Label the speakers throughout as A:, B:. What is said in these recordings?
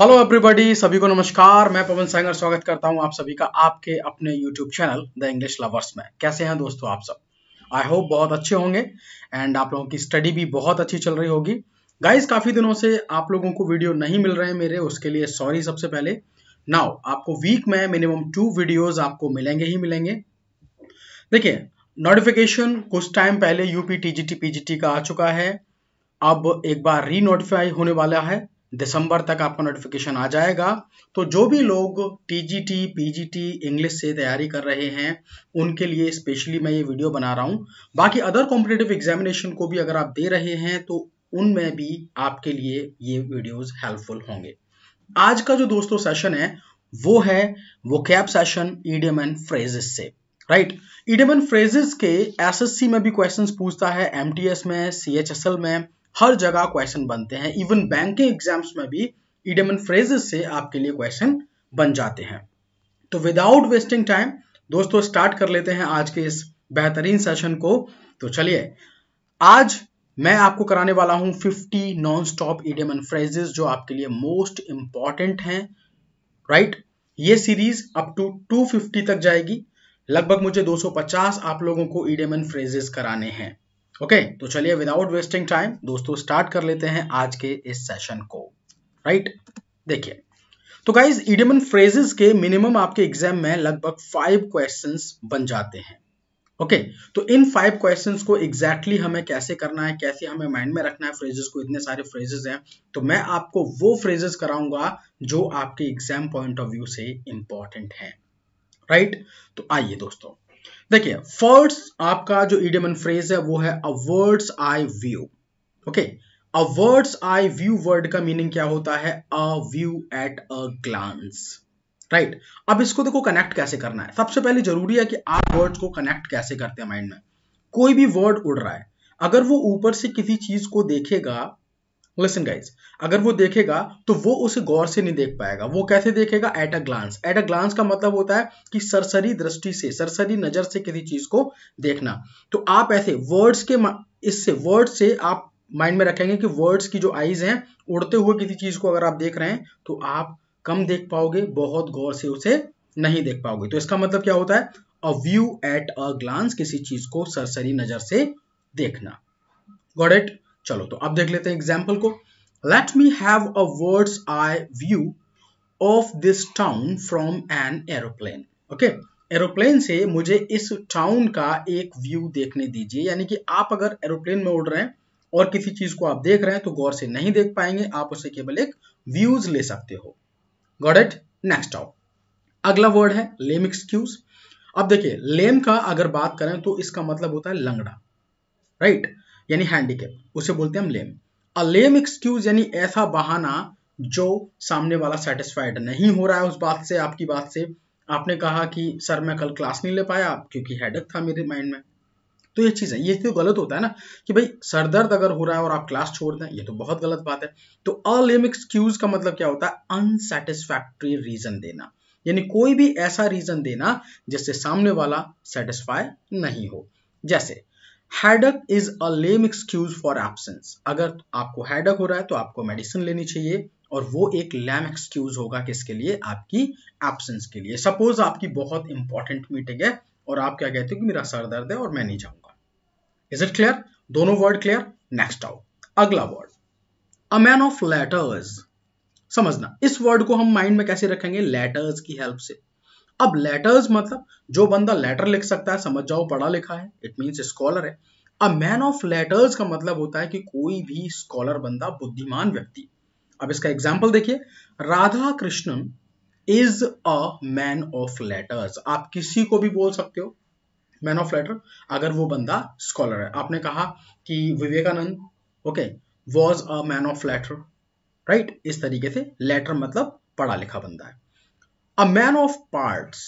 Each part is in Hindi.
A: हेलो एवरीबॉडी सभी को नमस्कार मैं पवन सैंगर स्वागत करता हूं आप सभी का आपके अपने YouTube channel the English lovers में कैसे हैं दोस्तों आप सब आई होप बहुत अच्छे होंगे एंड आप लोगों की स्टडी भी बहुत अच्छी चल रही होगी गाइस काफ़ी दिनों से आप लोगों को वीडियो नहीं मिल रहे हैं मेरे उसके लिए सॉरी सबसे पहले नाउ आपको वीक में मिनिमम टू वीडियोज़ आपको मिलेंगे ही मिलेंगे देखिए नोटिफिकेशन कुछ टाइम पहले यूपी टी जी का आ चुका है अब एक बार री नोटिफाई होने वाला है दिसंबर तक आपका नोटिफिकेशन आ जाएगा तो जो भी लोग टीजीटी पीजीटी इंग्लिश से तैयारी कर रहे हैं उनके लिए स्पेशली मैं ये वीडियो बना रहा हूँ बाकी अदर कॉम्पिटेटिव एग्जामिनेशन को भी अगर आप दे रहे हैं तो उनमें भी आपके लिए ये वीडियोस हेल्पफुल होंगे आज का जो दोस्तों सेशन है वो है वो कैप सेशन ईडियम एंड फ्रेजेस से राइट ईडियम एंड फ्रेजेस के एसएससी में भी क्वेश्चंस पूछता है एमटीएस में सीएचएसएल में हर जगह क्वेश्चन बनते हैं इवन बैंकिंग एग्जाम्स में भी एंड फ्रेजेस से आपके लिए क्वेश्चन बन जाते हैं तो विदाउट वेस्टिंग टाइम दोस्तों स्टार्ट कर लेते हैं आज के इस बेहतरीन सेशन को तो चलिए आज मैं आपको कराने वाला हूं 50 non stop idiom and phrases जो आपके लिए मोस्ट इंपॉर्टेंट हैं राइट ये सीरीज अप टू 250 तक जाएगी लगभग मुझे 250 आप लोगों को इडियम एंड फ्रेजेस कराने हैं ओके okay, तो चलिए विदाउट वेस्टिंग टाइम दोस्तों स्टार्ट कर लेते हैं आज के इस सेशन को राइट देखिए तो गाइज इडियम फ्रेजेस के मिनिमम आपके एग्जाम में लगभग फाइव क्वेश्चंस बन जाते हैं ओके okay, तो इन फाइव क्वेश्चंस को एग्जैक्टली exactly हमें कैसे करना है कैसे हमें माइंड में रखना है फ्रेजेस को इतने सारे फ्रेजेस हैं तो मैं आपको वो फ्रेजेस कराऊंगा जो आपके एग्जाम पॉइंट ऑफ व्यू से इंपॉर्टेंट है राइट तो आइए दोस्तों देखिए फर्स्ट आपका जो ईडियम फ्रेज है वो है a bird's eye view okay a bird's eye view word का मीनिंग क्या होता है a view at a glance right अब इसको देखो कनेक्ट कैसे करना है सबसे पहले जरूरी है कि आप वर्ड्स को कनेक्ट कैसे करते हैं माइंड में कोई भी वर्ड उड़ रहा है अगर वो ऊपर से किसी चीज को देखेगा लिसन गाइज अगर वो देखेगा तो वो उसे गौर से नहीं देख पाएगा वो कैसे देखेगा at a glance at a glance का मतलब होता है कि सरसरी दृष्टि से सरसरी नजर से किसी चीज को देखना तो आप ऐसे वर्ड्स के इससे वर्ड से आप माइंड में रखेंगे कि वर्ड्स की जो आईज हैं उड़ते हुए किसी चीज को अगर आप देख रहे हैं तो आप कम देख पाओगे बहुत गौर से उसे नहीं देख पाओगे तो इसका मतलब क्या होता है a view at a glance किसी चीज को सरसरी नजर से देखना गॉड इट चलो तो अब देख लेते हैं एग्जाम्पल को let me have a bird's eye view of this town from an aeroplane okay aeroplane से मुझे इस टाउन का एक व्यू देखने दीजिए यानी कि आप अगर एरोप्लेन में उड़ रहे हैं और किसी चीज को आप देख रहे हैं तो गौर से नहीं देख पाएंगे आप उसे केवल एक व्यूज ले सकते हो गॉड इट नेक्स्ट आउट अगला वर्ड है लेम एक्सक्यूज अब देखिए लेम का अगर बात करें तो इसका मतलब होता है लंगड़ा राइट right? यानी हैंडीकेप उसे बोलते हैं हम लेम अ लेम एक्सक्यूज यानी ऐसा बहाना जो सामने वाला सेटिस्फाइड नहीं हो रहा है उस बात से आपकी बात से आपने कहा कि सर मैं कल क्लास नहीं ले पाया क्योंकि हेडक था मेरे माइंड में तो ये चीज़ है ये तो गलत होता है ना कि भाई सर दर्द अगर हो रहा है और आप क्लास छोड़ दें ये तो बहुत गलत बात है तो अलेम एक्सक्यूज का मतलब क्या होता है अनसेटिस्फैक्ट्री रीजन देना यानी कोई भी ऐसा रीजन देना जिससे सामने वाला सेटिस्फाई नहीं हो जैसे headache is a lame excuse for absence अगर आपको हैडक हो रहा है तो आपको मेडिसिन लेनी चाहिए और वो एक लैम एक्सक्यूज होगा किसके लिए आपकी एबसेंस के लिए सपोज आपकी बहुत इंपॉर्टेंट मीटिंग है और आप क्या कहते हो कि मेरा सर दर्द है और मैं नहीं जाऊंगा इज इट क्लियर दोनों वर्ड क्लियर नेक्स्ट आओ अगला word a man of letters समझना इस वर्ड को हम माइंड में कैसे रखेंगे लेटर्स की हेल्प से अब लेटर्स मतलब जो बंदा लेटर लिख सकता है समझ जाओ पढ़ा लिखा है इट मीन स्कॉलर है अ मैन ऑफ लेटर्स का मतलब होता है कि कोई भी स्कॉलर बंदा बुद्धिमान व्यक्ति अब इसका एग्जाम्पल देखिए Radhakrishnan is a man of letters आप किसी को भी बोल सकते हो मैन ऑफ लेटर अगर वो बंदा स्कॉलर है आपने कहा कि Vivekananda okay was a man of letter right इस तरीके से लेटर मतलब पढ़ा लिखा बंदा है अ मैन ऑफ पार्ट्स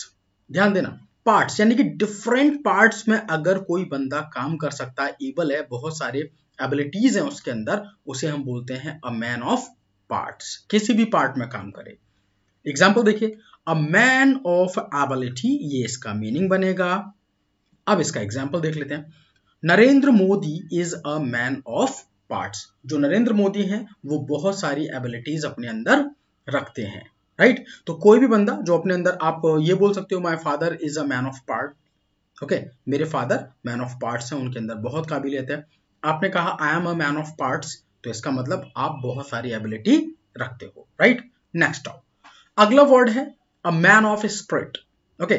A: ध्यान देना पार्ट्स यानी कि डिफरेंट पार्ट्स में अगर कोई बंदा काम कर सकता है एबल है बहुत सारे एबिलिटीज हैं उसके अंदर उसे हम बोलते हैं अ मैन ऑफ पार्ट्स किसी भी पार्ट में काम करे एग्जाम्पल देखिए अ मैन ऑफ एबिलिटी ये इसका मीनिंग बनेगा अब इसका एग्जाम्पल देख लेते हैं Narendra Modi is a man of parts जो नरेंद्र मोदी हैं वो बहुत सारी एबिलिटीज अपने अंदर रखते हैं राइट right? तो कोई भी बंदा जो अपने अंदर आप ये बोल सकते हो my father is a man of part okay मेरे फादर मैन ऑफ पार्ट्स हैं उनके अंदर बहुत काबिलियत है आपने कहा I am a man of parts तो इसका मतलब आप बहुत सारी एबिलिटी रखते हो राइट नेक्स्ट आओ अगला वर्ड है a man of spirit okay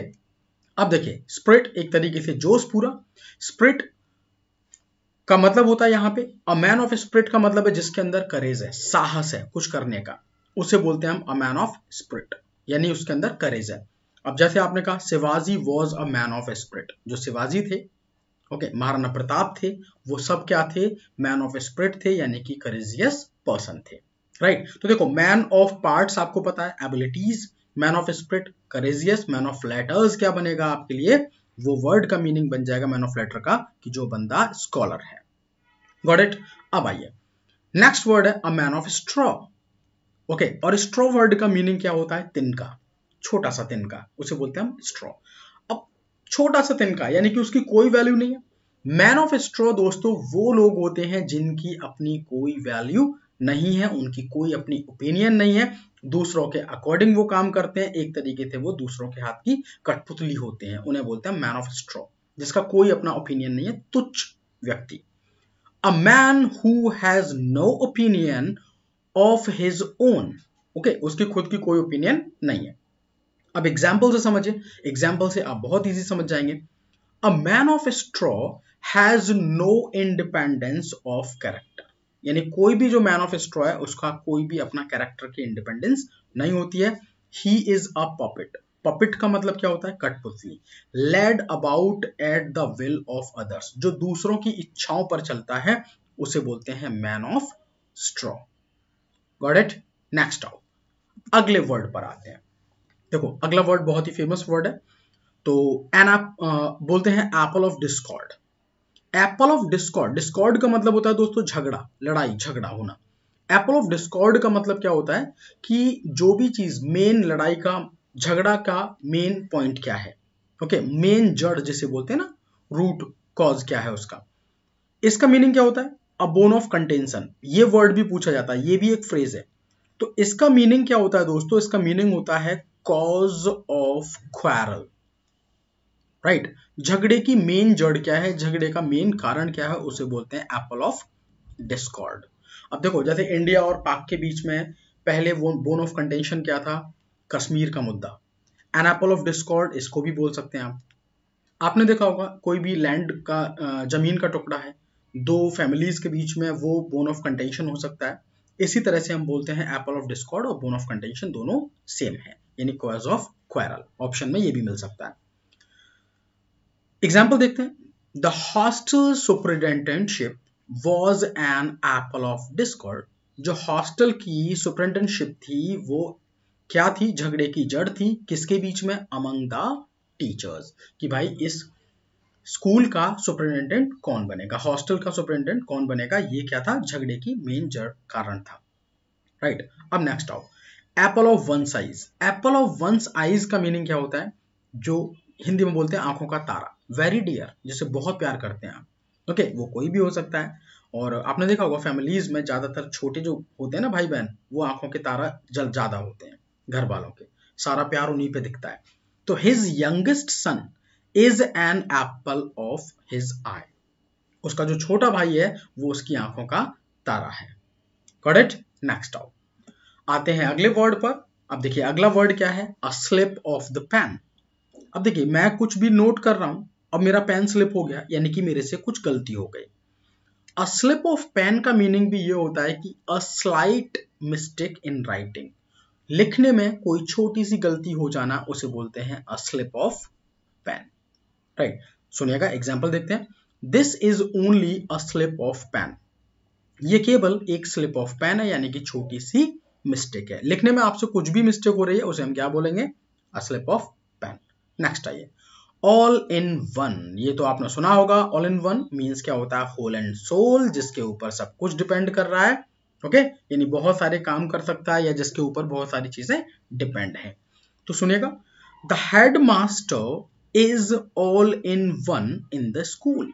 A: अब देखिए स्प्रिट एक तरीके से जोश पूरा स्प्रिट का मतलब होता है यहां पे अ मैन ऑफ स्प्रिट का मतलब है जिसके अंदर करेज है साहस है कुछ करने का उसे बोलते हैं हम अ मैन ऑफ स्प्रिट यानी उसके अंदर करेज है अब जैसे आपने कहा Shivaji was a man of spirit जो शिवाजी थे ओके okay, महाराणा प्रताप थे वो सब क्या थे मैन ऑफ स्प्रिट थे यानी कि करेजियस पर्सन थे राइट right? तो देखो मैन ऑफ पार्ट्स आपको पता है abilities man of spirit courageous man of letters क्या बनेगा आपके लिए वो वर्ड का मीनिंग बन जाएगा मैन ऑफ लेटर का कि जो बंदा स्कॉलर है गॉट इट अब आइए नेक्स्ट वर्ड है a man of straw okay okay, और स्ट्रॉ वर्ड का मीनिंग क्या होता है तिनका छोटा सा तिनका उसे बोलते हैं हम स्ट्रॉ अब छोटा सा तिनका यानी कि उसकी कोई वैल्यू नहीं है मैन ऑफ स्ट्रॉ दोस्तों वो लोग होते हैं जिनकी अपनी कोई वैल्यू नहीं है उनकी कोई अपनी ओपिनियन नहीं है दूसरों के अकॉर्डिंग वो काम करते हैं एक तरीके से वो दूसरों के हाथ की कठपुतली होते हैं उन्हें बोलते हैं मैन ऑफ स्ट्रॉ जिसका कोई अपना ओपिनियन नहीं है तुच्छ व्यक्ति a man who has no opinion of his own okay उसकी खुद की कोई ओपिनियन नहीं है अब एग्जाम्पल से समझिए एग्जाम्पल से आप बहुत ईजी समझ जाएंगे a man of straw has no independence of character यानी कोई भी जो मैन ऑफ स्ट्रॉ है उसका कोई भी अपना कैरेक्टर की इंडिपेंडेंस नहीं होती है he is a puppet puppet का मतलब क्या होता है कटपुतली led about at the will of others जो दूसरों की इच्छाओं पर चलता है उसे बोलते हैं man of straw got it next आओ अगले वर्ड पर आते हैं देखो अगला वर्ड बहुत ही फेमस वर्ड है तो एन आप बोलते हैं apple of discord apple of discord discord का मतलब होता है दोस्तों झगड़ा लड़ाई झगड़ा होना एप्पल ऑफ डिस्कॉर्ड का मतलब क्या होता है कि जो भी चीज मेन लड़ाई का झगड़ा का मेन पॉइंट क्या है ओके मेन जड़ जिसे बोलते हैं ना रूट कॉज क्या है उसका इसका मीनिंग क्या होता है अ बोन ऑफ कंटेंशन ये वर्ड भी पूछा जाता है ये भी एक फ्रेज है तो इसका मीनिंग क्या होता है दोस्तों इसका मीनिंग होता है कॉज ऑफ क्वारल राइट झगड़े की मेन जड़ क्या है झगड़े का मेन कारण क्या है उसे बोलते हैं एप्पल ऑफ डिस्कॉर्ड अब देखो जैसे इंडिया और पाक के बीच में पहले वो बोन ऑफ कंटेंशन क्या था कश्मीर का मुद्दा एन एप्पल ऑफ डिस्कॉर्ड इसको भी बोल सकते हैं आप आपने देखा होगा कोई भी लैंड का जमीन का टुकड़ा है दो फैमिलीज के बीच में वो बोन ऑफ कंटेंशन हो सकता है इसी तरह से हम बोलते हैं एप्पल ऑफ डिस्कॉर्ड और बोन ऑफ कंटेंशन दोनों सेम है यानी क्वाज ऑफ क्वेरल ऑप्शन में ये भी मिल सकता है एग्जाम्पल देखते हैं the hostel superintendentship was an apple of discord जो हॉस्टल की सुपरिटेंडेंटशिप थी वो क्या थी झगड़े की जड़ थी किसके बीच में अमंग द टीचर्स कि भाई इस स्कूल का सुपरिटेंडेंट कौन बनेगा हॉस्टल का सुपरिटेंडेंट कौन बनेगा ये क्या था झगड़े की मेन कारण था राइट right. अब नेक्स्ट आओ apple of one size apple of one eyes का मीनिंग क्या होता है जो हिंदी में बोलते हैं आंखों का तारा वेरी डियर जिसे बहुत प्यार करते हैं आप ओके okay, वो कोई भी हो सकता है और आपने देखा होगा फैमिलीज में ज्यादातर छोटे जो होते हैं ना भाई बहन वो आंखों के तारा जल ज्यादा होते हैं घर वालों के सारा प्यार उन्हीं पे दिखता है तो his youngest son is an apple of his eye उसका जो छोटा भाई है वो उसकी आंखों का तारा है करेक्ट नेक्स्ट आओ आते हैं अगले वर्ड पर अब देखिए अगला वर्ड क्या है a slip of the pen अब देखिए मैं कुछ भी नोट कर रहा हूं अब मेरा पेन स्लिप हो गया यानी कि मेरे से कुछ गलती हो गई अ स्लिप ऑफ पेन का मीनिंग भी ये होता है कि a slight mistake in writing लिखने में कोई छोटी सी गलती हो जाना उसे बोलते हैं a slip of pen right सुनिएगा एग्जाम्पल देखते हैं this is only a slip of pen ये केवल एक स्लिप ऑफ पैन है यानी कि छोटी सी मिस्टेक है लिखने में आपसे कुछ भी मिस्टेक हो रही है उसे हम क्या बोलेंगे a slip of pen next आइए ऑल इन वन ये तो आपने सुना होगा ऑल इन वन मीन्स क्या होता है होल एंड सोल जिसके ऊपर सब कुछ डिपेंड कर रहा है ओके okay? यानी बहुत सारे काम कर सकता है या जिसके ऊपर बहुत सारी चीजें डिपेंड है तो सुनिएगा the head master is all in one in the school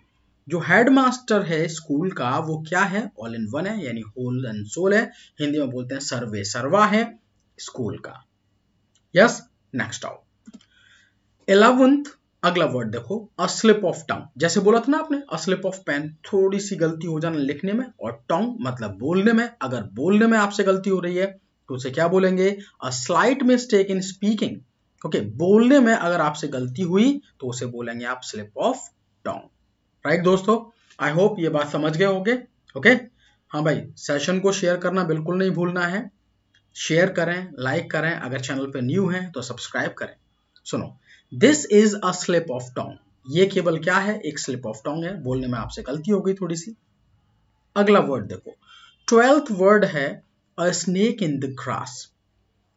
A: जो हेडमास्टर है स्कूल का वो क्या है ऑल इन वन है यानी होल एंड सोल है हिंदी में बोलते हैं सर्वे सर्वा है स्कूल का यस नेक्स्ट आओ इलेवंथ अगला वर्ड देखो अस्लिप ऑफ टंग जैसे बोला था ना आपने अस्लिप ऑफ पेन थोड़ी सी गलती हो जाना लिखने में और टंग मतलब बोलने में अगर बोलने में आपसे गलती हो रही है तो उसे क्या बोलेंगे a slight mistake in speaking okay okay, बोलने में अगर आपसे गलती हुई तो उसे बोलेंगे आप स्लिप ऑफ टॉन्ग राइट दोस्तों आई होप ये बात समझ गए होंगे ओके हाँ भाई सेशन को शेयर करना बिल्कुल नहीं भूलना है शेयर करें लाइक करें अगर चैनल पे न्यू हैं तो सब्सक्राइब करें सुनो this is a slip of tongue ये केवल क्या है एक स्लिप ऑफ टॉन्ग है बोलने में आपसे गलती हो गई थोड़ी सी अगला वर्ड देखो ट्वेल्थ वर्ड है a snake in the grass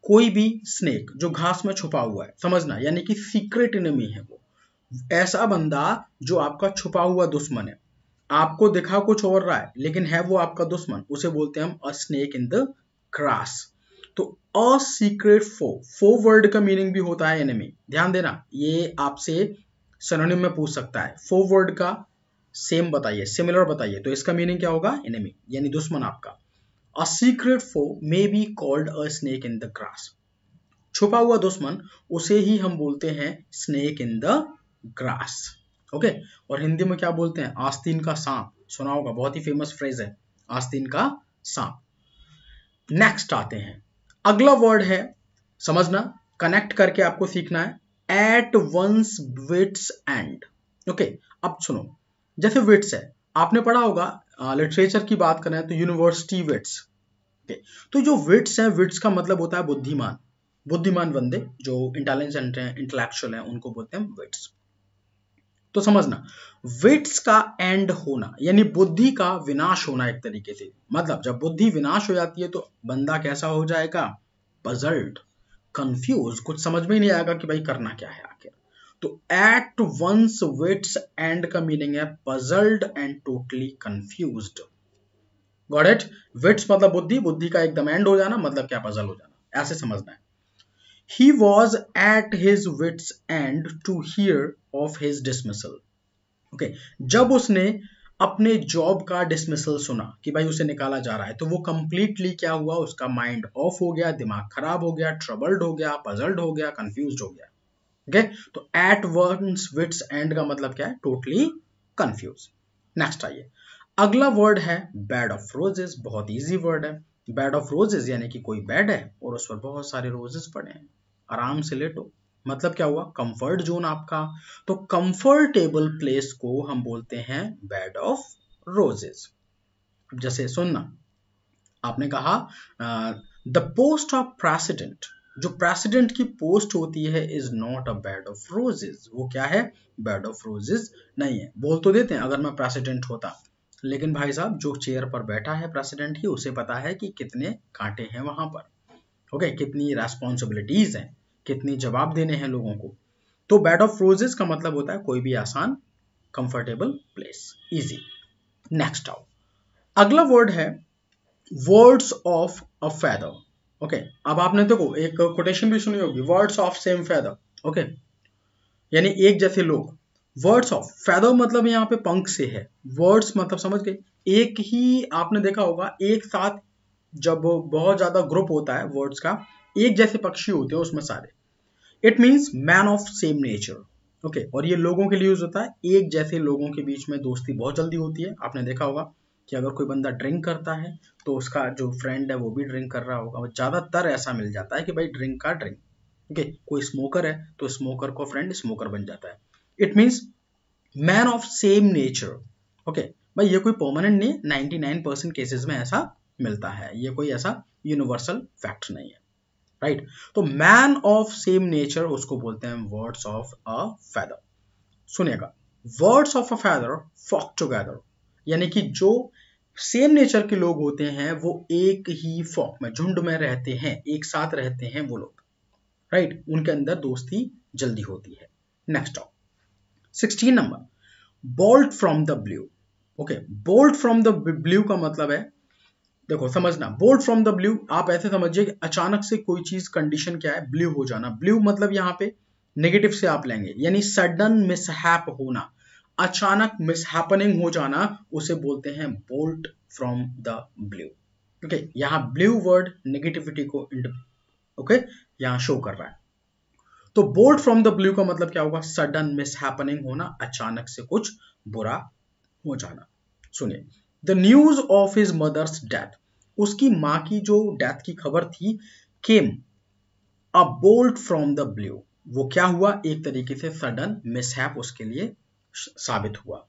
A: कोई भी स्नेक जो घास में छुपा हुआ है समझना यानी कि सीक्रेट इनमी है वो ऐसा बंदा जो आपका छुपा हुआ दुश्मन है आपको दिखा कुछ और रहा है लेकिन है वो आपका दुश्मन उसे बोलते हैं हम a snake in the grass तो a secret foe foe word का मीनिंग भी होता है एनिमी ध्यान देना ये आपसे सनोनिम में पूछ सकता है फो वर्ड का सेम बताइए सिमिलर बताइए तो इसका मीनिंग क्या होगा एनिमी यानी दुश्मन आपका A secret foe may be called a snake in the grass. छुपा हुआ दुश्मन उसे ही हम बोलते हैं snake in the grass okay और हिंदी में क्या बोलते हैं आस्तीन का सांप सुना होगा बहुत ही फेमस फ्रेज है आस्तीन का सांप नेक्स्ट आते हैं अगला वर्ड है समझना कनेक्ट करके आपको सीखना है at one's wits end okay अब सुनो जैसे विट्स है आपने पढ़ा होगा लिटरेचर की बात करें तो यूनिवर्सिटी विट्स सकते तो जो विट्स हैं विट्स का मतलब होता है बुद्धिमान बुद्धिमान बंदे जो इंटेलिजेंट हैं इंटेलेक्चुअल हैं उनको बोलते हैं विट्स तो समझना विट्स का एंड होना यानी बुद्धि का विनाश होना एक तरीके से मतलब जब बुद्धि विनाश हो जाती है तो बंदा कैसा हो जाएगा पजल्ड कंफ्यूज कुछ समझ में ही नहीं आएगा कि भाई करना क्या है आखिर तो एट वंस विट्स एंड का मीनिंग है puzzled and totally confused got it wits मतलब बुद्धि बुद्धि का एकदम एंड हो जाना मतलब क्या पजल हो जाना ऐसे समझना है he was at his wits end to hear of his dismissal okay जब उसने अपने जॉब का डिसमिसल सुना कि भाई उसे निकाला जा रहा है तो वो कंप्लीटली क्या हुआ उसका माइंड ऑफ हो गया दिमाग खराब हो गया ट्रबल्ड हो गया पजल्ड हो गया कंफ्यूज हो गया ओके तो एट वर्स विट्स एंड का मतलब क्या है टोटली कंफ्यूज नेक्स्ट आइए अगला वर्ड है बेड ऑफ रोजेस बहुत इजी वर्ड है बेड ऑफ रोजेस यानी कि कोई बेड है और उस पर बहुत सारे रोजेस पड़े हैं आराम से लेटो मतलब क्या हुआ कंफर्ट जोन आपका तो कंफर्टेबल प्लेस को हम बोलते हैं बेड ऑफ रोजेस जैसे सुनना आपने कहा द पोस्ट ऑफ प्रेसिडेंट जो प्रेसिडेंट की पोस्ट होती है is not a bed of roses वो क्या है बेड ऑफ रोजेज नहीं है बोल तो देते हैं अगर मैं प्रेसिडेंट होता लेकिन भाई साहब जो चेयर पर बैठा है प्रेसिडेंट की उसे पता है कि कितने कांटे हैं वहां पर ओके कितनी रेस्पॉन्सिबिलिटीज हैं कितनी जवाब देने हैं लोगों को तो बेड ऑफ रोजेस का मतलब होता है कोई भी आसान कंफर्टेबल प्लेस इजी नेक्स्ट आओ अगला वर्ड है words of a feather okay अब आपने देखो एक कोटेशन भी सुनी होगी words of same feather okay यानी एक जैसे लोग वर्ड्स ऑफ फैदर मतलब यहाँ पे पंख से है वर्ड्स मतलब समझ गए एक ही आपने देखा होगा एक साथ जब बहुत ज़्यादा ग्रुप होता है वर्ड्स का एक जैसे पक्षी होते हैं उसमें सारे it means man of same nature okay और ये लोगों के लिए यूज होता है एक जैसे लोगों के बीच में दोस्ती बहुत जल्दी होती है आपने देखा होगा कि अगर कोई बंदा ड्रिंक करता है तो उसका जो फ्रेंड है वो भी ड्रिंक कर रहा होगा ज़्यादातर ऐसा मिल जाता है कि भाई ड्रिंक का ड्रिंक ओके कोई स्मोकर है तो स्मोकर का फ्रेंड स्मोकर बन जाता है it means man of same nature okay भाई ये कोई परमानेंट नहीं नाइनटी नाइन परसेंट केसेज में ऐसा मिलता है ये कोई ऐसा यूनिवर्सल फैक्ट नहीं है राइट right? तो मैन ऑफ सेम नेचर उसको बोलते हैं वर्ड्स ऑफ अ फैदर सुनेगा words of a feather flock together यानी कि जो सेम नेचर के लोग होते हैं वो एक ही फॉक में झुंड में रहते हैं एक साथ रहते हैं वो लोग राइट right? उनके अंदर दोस्ती जल्दी होती है next of sixteen number bolt from the blue okay bolt from the blue का मतलब है देखो समझना बोल्ट फ्रॉम द ब्लू आप ऐसे समझिए कि अचानक से कोई चीज कंडीशन क्या है ब्लू हो जाना ब्लू मतलब यहाँ पे नेगेटिव से आप लेंगे यानी सडन मिसहैप होना अचानक मिसहैपनिंग हो जाना उसे बोलते हैं bolt from the blue okay यहाँ ब्लू वर्ड नेगेटिविटी को ओके okay? यहाँ शो कर रहा है तो बोल्ट फ्रॉम द ब्लू का मतलब क्या होगा सडन मिस हैपनिंग होना अचानक से कुछ बुरा हो जाना सुनिए the news of his mother's death उसकी मां की जो डेथ की खबर थी came a bolt from the blue वो क्या हुआ एक तरीके से सडन मिसहैप उसके लिए साबित हुआ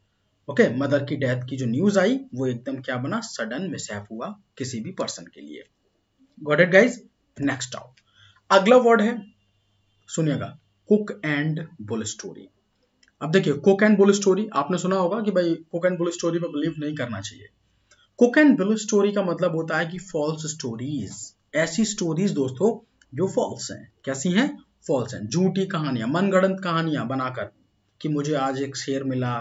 A: ओके okay, मदर की डेथ की जो न्यूज आई वो एकदम क्या बना सडन मिसहैप हुआ किसी भी पर्सन के लिए got it guys next out अगला वर्ड है सुनिएगा कुक एंड बुल स्टोरी अब देखिए कुक एंड बुल स्टोरी आपने सुना होगा कि भाई कुक एंड बुल स्टोरी में बिलीव नहीं करना चाहिए कुक एंड बुल स्टोरी का मतलब होता है कि फॉल्स स्टोरीज ऐसी स्टोरीज दोस्तों जो फॉल्स हैं कैसी हैं फॉल्स हैं झूठी कहानियां मनगढ़ंत कहानियां बनाकर कि मुझे आज एक शेर मिला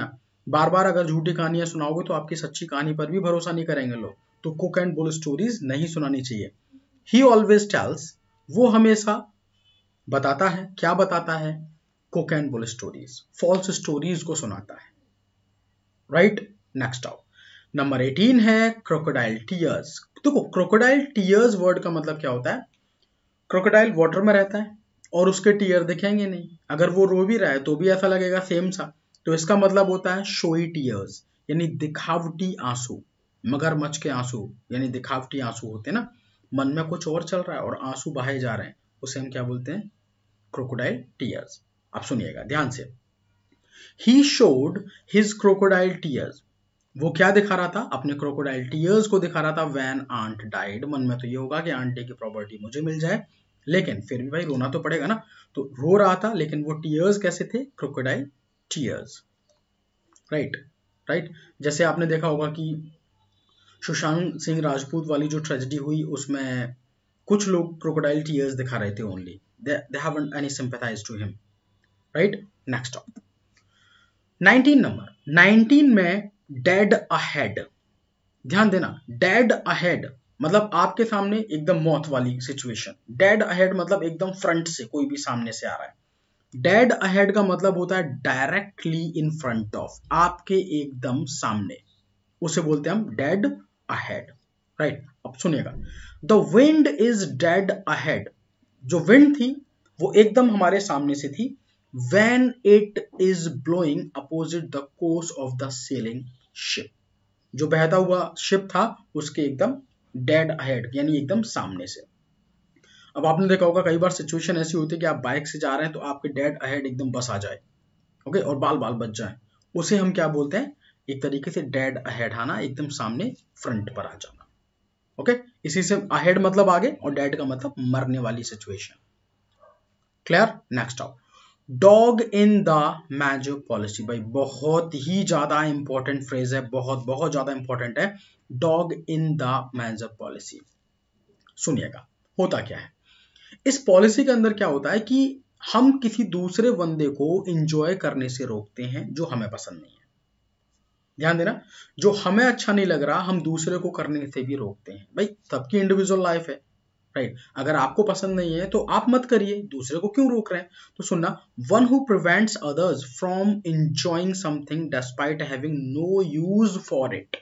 A: ना बार बार अगर झूठी कहानियां सुनाओगे तो आपकी सच्ची कहानी पर भी भरोसा नहीं करेंगे लोग तो कुक एंड बुल स्टोरीज नहीं सुनानी चाहिए ही ऑलवेज टेल्स वो हमेशा बताता है क्या बताता है cock and bull stories false stories को सुनाता है राइट नेक्स्ट आओ नंबर एटीन है क्रोकोडाइल टीयर्स देखो क्रोकोडाइल टीयर्स वर्ड का मतलब क्या होता है क्रोकोडाइल वाटर में रहता है और उसके टीयर दिखेंगे नहीं अगर वो रो भी रहा है तो भी ऐसा लगेगा सेम सा तो इसका मतलब होता है शोई टीयर्स यानी दिखावटी आंसू मगर मच के आंसू यानी दिखावटी आंसू होते हैं ना मन में कुछ और चल रहा है और आंसू बहाए जा रहे हैं उसे हम क्या बोलते हैं crocodile tears आप सुनिएगा ध्यान से ही शोड हिज क्रोकोडाइल टीयर्स वो क्या दिखा रहा था अपने क्रोकोडाइल टीयर्स को दिखा रहा था वैन आंट डाइड मन में तो ये होगा कि आंटे की प्रॉपर्टी मुझे मिल जाए लेकिन फिर भी भाई रोना तो पड़ेगा ना तो रो रहा था लेकिन वो टीयर्स कैसे थे क्रोकोडाइल टीयर्स राइट राइट जैसे आपने देखा होगा कि सुशांत सिंह राजपूत वाली जो ट्रेजिडी हुई उसमें कुछ लोग क्रोकोडाइल टीयर्स दिखा रहे थे only they, they haven't any sympathized to him right next up 19 number 19 में डेड अहेड ध्यान देना डेड अहेड मतलब आपके सामने एकदम मौत वाली सिचुएशन डेड अहेड मतलब एकदम फ्रंट से कोई भी सामने से आ रहा है डेड अहेड का मतलब होता है डायरेक्टली इन फ्रंट ऑफ आपके एकदम सामने उसे बोलते हैं हम डेड अहेड राइट अब सुनिएगा the wind is dead ahead जो विंड थी वो एकदम हमारे सामने से थी when it is blowing opposite the course of the sailing ship जो बहता हुआ शिप था उसके एकदम डेड हेड यानी एकदम सामने से अब आपने देखा होगा कई बार सिचुएशन ऐसी होती है कि आप बाइक से जा रहे हैं तो आपके डेड अहेड एकदम बस आ जाए ओके और बाल बाल बच जाए उसे हम क्या बोलते हैं एक तरीके से डेड अहेड आना एकदम सामने फ्रंट पर आ जाना ओके इसी से अहेड मतलब आगे और डेड का मतलब मरने वाली सिचुएशन क्लियर नेक्स्ट आओ dog in the manger policy भाई बहुत ही ज्यादा इंपॉर्टेंट फ्रेज है बहुत बहुत ज्यादा इंपॉर्टेंट है dog in the manger policy सुनिएगा होता क्या है इस पॉलिसी के अंदर क्या होता है कि हम किसी दूसरे बंदे को इंजॉय करने से रोकते हैं जो हमें पसंद नहीं ध्यान देना जो हमें अच्छा नहीं लग रहा हम दूसरे को करने से भी रोकते हैं भाई सबकी इंडिविजुअल लाइफ है राइट अगर आपको पसंद नहीं है तो आप मत करिए दूसरे को क्यों रोक रहे हैं तो सुनना one who prevents others from enjoying something despite having no use for it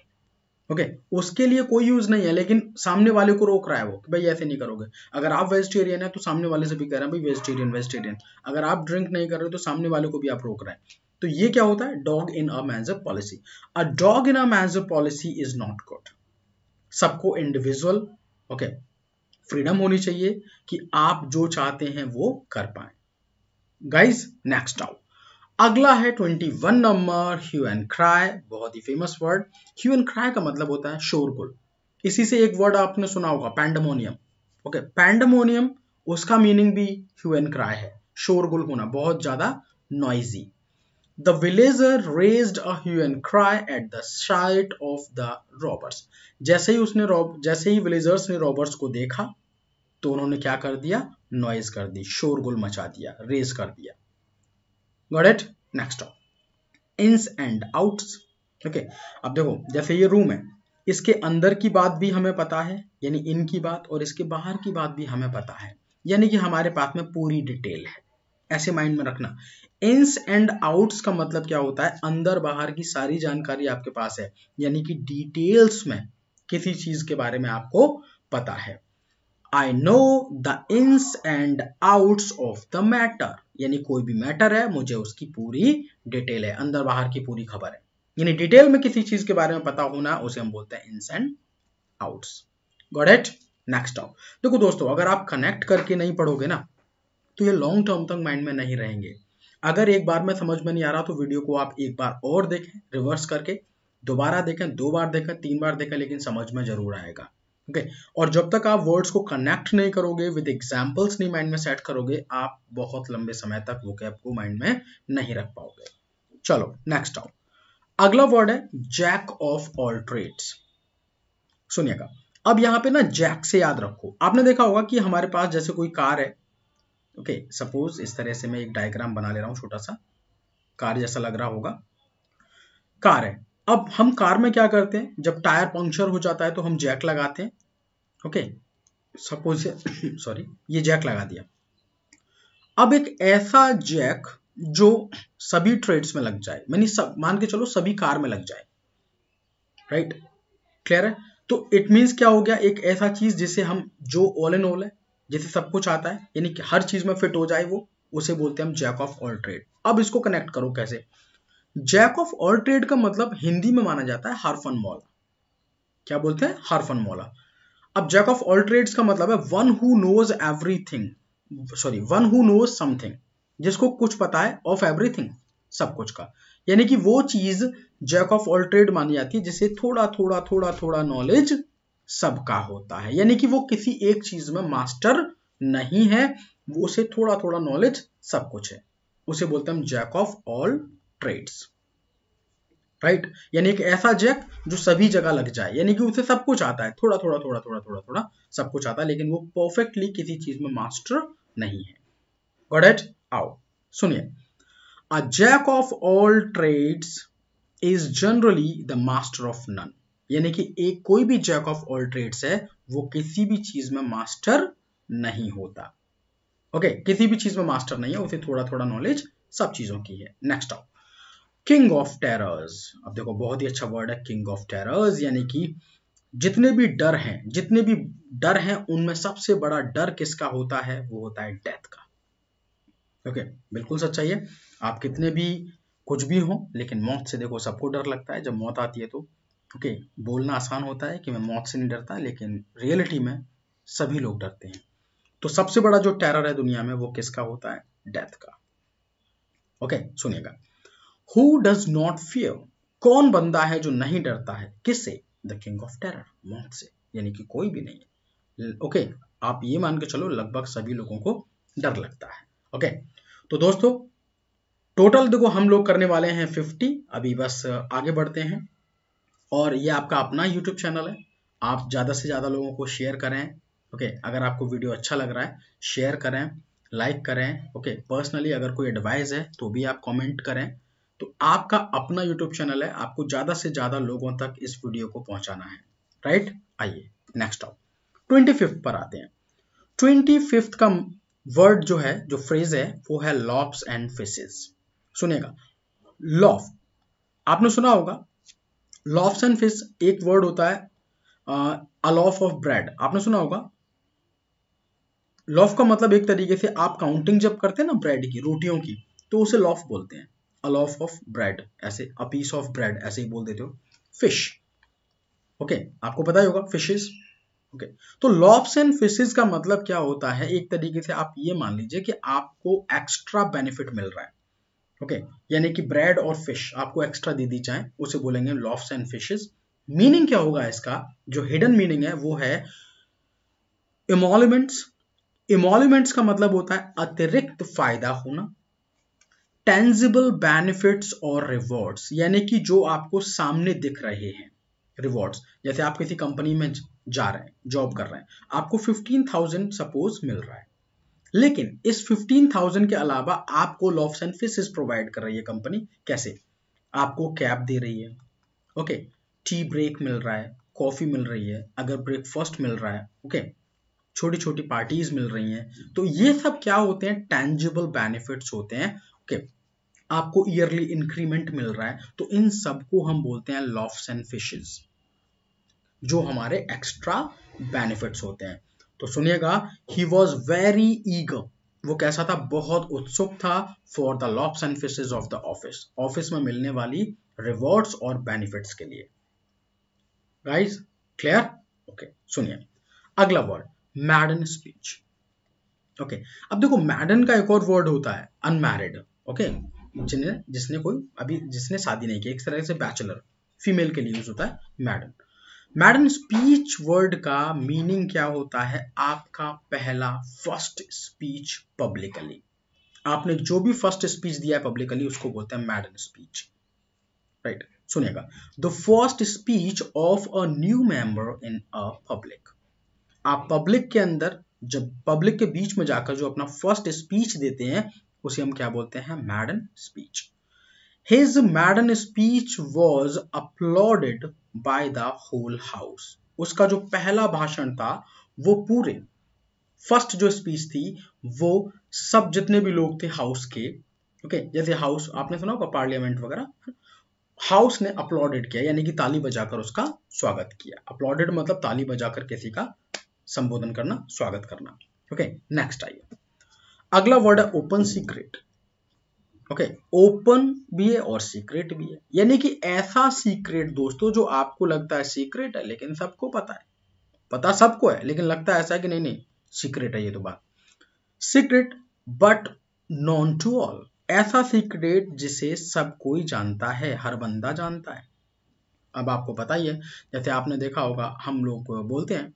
A: okay उसके लिए कोई यूज नहीं है लेकिन सामने वाले को रोक रहा है वो कि भाई ऐसे नहीं करोगे अगर आप वेजिटेरियन है तो सामने वाले से भी कह रहे हैं भाई वेजिटेरियन वेजिटेरियन अगर आप ड्रिंक नहीं कर रहे हो तो सामने वाले को भी आप रोक रहे हैं तो ये क्या होता है dog in a manger policy a dog in a manger policy is not good सबको इंडिविजुअल ओके फ्रीडम होनी चाहिए कि आप जो चाहते हैं वो कर पाए गाइज नेक्स्ट आउट अगला है 21 नंबर ह्यू एंड क्राई बहुत ही famous word hue and cry का मतलब होता है शोरगुल इसी से एक वर्ड आपने सुना होगा पैंडमोनियम ओके पैंडमोनियम उसका मीनिंग भी ह्यू एंड क्राई है शोरगुल होना बहुत ज्यादा noisy The villager raised a hue and cry at the sight of the robbers. जैसे ही उसने रॉब जैसे ही विलेजर्स ने रॉबर्स को देखा तो उन्होंने क्या कर दिया नॉइज कर दी शोरगुल मचा दिया रेज कर दिया got it next ins and outs okay अब देखो जैसे ये रूम है इसके अंदर की बात भी हमें पता है यानी इन की बात और इसके बाहर की बात भी हमें पता है यानी कि हमारे पास में पूरी डिटेल है ऐसे माइंड में रखना इंस एंड आउट्स का मतलब क्या होता है अंदर बाहर की सारी जानकारी आपके पास है यानी कि डिटेल्स में किसी चीज के बारे में आपको पता है I know the ins and outs of the matter यानी कोई भी मैटर है मुझे उसकी पूरी डिटेल है अंदर बाहर की पूरी खबर है यानी डिटेल में किसी चीज के बारे में पता होना उसे हम बोलते हैं ins and outs got it next देखो दोस्तों अगर आप कनेक्ट करके नहीं पढ़ोगे ना तो ये लॉन्ग टर्म तक माइंड में नहीं रहेंगे अगर एक बार में समझ में नहीं आ रहा तो वीडियो को आप एक बार और देखें रिवर्स करके दोबारा देखें दो बार देखें तीन बार देखें लेकिन समझ में जरूर आएगा ओके और जब तक आप वर्ड्स को कनेक्ट नहीं करोगे विद एग्जाम्पल्स नहीं माइंड में सेट करोगे आप बहुत लंबे समय तक वो कैप को माइंड में नहीं रख पाओगे चलो नेक्स्ट आओ अगला वर्ड है जैक ऑफ ऑल ट्रेड्स सुनिएगा अब यहां पे ना जैक से याद रखो आपने देखा होगा कि हमारे पास जैसे कोई कार है ओके okay, सपोज इस तरह से मैं एक डायग्राम बना ले रहा हूँ छोटा सा कार जैसा लग रहा होगा कार है अब हम कार में क्या करते हैं जब टायर पंक्चर हो जाता है तो हम जैक लगाते हैं ओके सपोज सॉरी ये जैक लगा दिया अब एक ऐसा जैक जो सभी ट्रेड्स में लग जाए मैंने सब मान के चलो सभी कार में लग जाए राइट क्लियर है तो इट मीन्स क्या हो गया एक ऐसा चीज जिसे हम जो ऑल एंड ऑल है जिसे सब कुछ आता है यानी कि हर चीज में फिट हो जाए वो उसे बोलते हैं हम जैक ऑफ ऑल ट्रेड अब इसको कनेक्ट करो कैसे जैक ऑफ ऑल ट्रेड का मतलब हिंदी में माना जाता है हार्फन मौला क्या बोलते हैं हारफन मौला अब जैक ऑफ ऑल ट्रेड्स का मतलब है one who knows everything sorry one who knows something जिसको कुछ पता है ऑफ एवरीथिंग सब कुछ का यानी कि वो चीज जैक ऑफ ऑल ट्रेड मानी जाती है जिसे थोड़ा थोड़ा थोड़ा थोड़ा नॉलेज सबका होता है यानी कि वो किसी एक चीज में मास्टर नहीं है वो उसे थोड़ा थोड़ा नॉलेज सब कुछ है उसे बोलते हैं हम jack of all trades right यानी एक ऐसा जैक जो सभी जगह लग जाए यानी कि उसे सब कुछ आता है थोड़ा थोड़ा थोड़ा थोड़ा थोड़ा थोड़ा सब कुछ आता है लेकिन वो परफेक्टली किसी चीज में मास्टर नहीं है गॉट इट आओ सुनिए a jack of all trades is generally the master of none यानी कि एक कोई भी जैक ऑफ ऑल ट्रेड्स है वो किसी भी चीज में मास्टर नहीं होता ओके okay, किसी भी चीज में मास्टर नहीं है उसे थोड़ा थोड़ा नॉलेज सब चीजों की है नेक्स्ट आओ किंग ऑफ टेरर्स अब देखो बहुत ही अच्छा वर्ड है किंग ऑफ टेरर्स यानी कि जितने भी डर हैं जितने भी डर हैं उनमें सबसे बड़ा डर किसका होता है वो होता है डेथ का ओके okay, बिल्कुल सच्चाई है आप कितने भी कुछ भी हो लेकिन मौत से देखो सबको डर लगता है जब मौत आती है तो ओके बोलना आसान होता है कि मैं मौत से नहीं डरता लेकिन रियलिटी में सभी लोग डरते हैं तो सबसे बड़ा जो टेरर है दुनिया में वो किसका होता है डेथ का ओके सुनिएगा हु डज नॉट फियर कौन बंदा है जो नहीं डरता है किससे द किंग ऑफ टेरर मौत से यानी कि कोई भी नहीं है ओके okay, आप ये मान के चलो लगभग सभी लोगों को डर लगता है ओके okay, तो दोस्तों टोटल देखो हम लोग करने वाले हैं 50 अभी बस आगे बढ़ते हैं और ये आपका अपना यूट्यूब चैनल है आप ज़्यादा से ज़्यादा लोगों को शेयर करें ओके अगर आपको वीडियो अच्छा लग रहा है शेयर करें लाइक करें ओके पर्सनली अगर कोई एडवाइस है तो भी आप कमेंट करें तो आपका अपना यूट्यूब चैनल है आपको ज़्यादा से ज़्यादा लोगों तक इस वीडियो को पहुंचाना है राइट आइए नेक्स्ट आओ ट्वेंटी फिफ्थ पर आते हैं ट्वेंटी फिफ्थ का वर्ड जो है जो फ्रेज है वो है लॉफ्स एंड फिशेस सुनेगा लॉफ आपने सुना होगा लॉफ्स एंड फिश एक वर्ड होता है अलॉफ ऑफ ब्रेड आपने सुना होगा लॉफ का मतलब एक तरीके से आप काउंटिंग जब करते हैं ना ब्रेड की रोटियों की तो उसे लॉफ बोलते हैं अलॉफ ऑफ ब्रेड ऐसे अ पीस ऑफ ब्रेड ऐसे ही बोल देते हो फिश ओके okay, आपको पता ही होगा फिशेज ओके okay. तो लॉफ्स एंड फिशेज का मतलब क्या होता है एक तरीके से आप ये मान लीजिए कि आपको एक्स्ट्रा बेनिफिट मिल रहा है ओके यानी कि ब्रेड और फिश आपको एक्स्ट्रा दे दी जाए उसे बोलेंगे लॉफ्स एंड फिशेज मीनिंग क्या होगा इसका जो हिडन मीनिंग है वो है इमोलमेंट्स इमोलमेंट्स का मतलब होता है अतिरिक्त फायदा होना टेंजिबल बेनिफिट्स और रिवॉर्ड्स यानी कि जो आपको सामने दिख रहे हैं रिवॉर्ड्स जैसे आप किसी कंपनी में जा रहे हैं जॉब कर रहे हैं आपको फिफ्टीन थाउजेंड सपोज मिल रहा है लेकिन इस 15,000 के अलावा आपको लॉफ्स एंड फिशेस प्रोवाइड कर रही है कंपनी कैसे आपको कैब दे रही है ओके टी ब्रेक मिल रहा है कॉफ़ी मिल रही है अगर ब्रेकफास्ट मिल रहा है ओके छोटी छोटी पार्टीज मिल रही हैं तो ये सब क्या होते हैं टेंजिबल बेनिफिट्स होते हैं ओके आपको ईयरली इंक्रीमेंट मिल रहा है तो इन सबको हम बोलते हैं लॉफ्स एंड फिशेज जो हमारे एक्स्ट्रा बेनिफिट्स होते हैं तो सुनिएगा ही वॉज वेरी ईगर वो कैसा था बहुत उत्सुक था for the loaves and fishes of the office office में मिलने वाली रिवॉर्ड्स और बेनिफिट्स के लिए राइट क्लियर ओके सुनिए अगला वर्ड मैडन स्पीच ओके अब देखो मैडन का एक और वर्ड होता है अनमैरिड ओके जिन्हें जिसने कोई अभी जिसने शादी नहीं की एक तरह से बैचलर फीमेल के लिए यूज होता है मैडन मैडम स्पीच वर्ड का मीनिंग क्या होता है आपका पहला फर्स्ट स्पीच पब्लिकली आपने जो भी फर्स्ट स्पीच दिया है पब्लिकली उसको बोलते हैं मैडम स्पीच राइट सुनेगा the first speech of a new member in a public आप पब्लिक के अंदर जब पब्लिक के बीच में जाकर जो अपना फर्स्ट स्पीच देते हैं उसे हम क्या बोलते हैं maiden speech his maiden speech was applauded by the whole house उसका जो पहला भाषण था वो पूरे फर्स्ट जो स्पीच थी वो सब जितने भी लोग थे हाउस के ओके okay, जैसे हाउस आपने सुना होगा पार्लियामेंट वगैरह हाउस ने अपलॉडेड किया यानी कि ताली बजाकर उसका स्वागत किया अपलॉडेड मतलब ताली बजाकर किसी का संबोधन करना स्वागत करना ओके नेक्स्ट आइए अगला वर्ड है ओपन सीक्रेट ओके ओपन भी है और सीक्रेट भी है यानी कि ऐसा सीक्रेट दोस्तों जो आपको लगता है सीक्रेट है लेकिन सबको पता है पता सबको है लेकिन लगता है ऐसा कि नहीं नहीं सीक्रेट है ये तो बात secret but known to all ऐसा सीक्रेट जिसे सब कोई जानता है हर बंदा जानता है अब आपको पता ही है जैसे आपने देखा होगा हम लोग बोलते हैं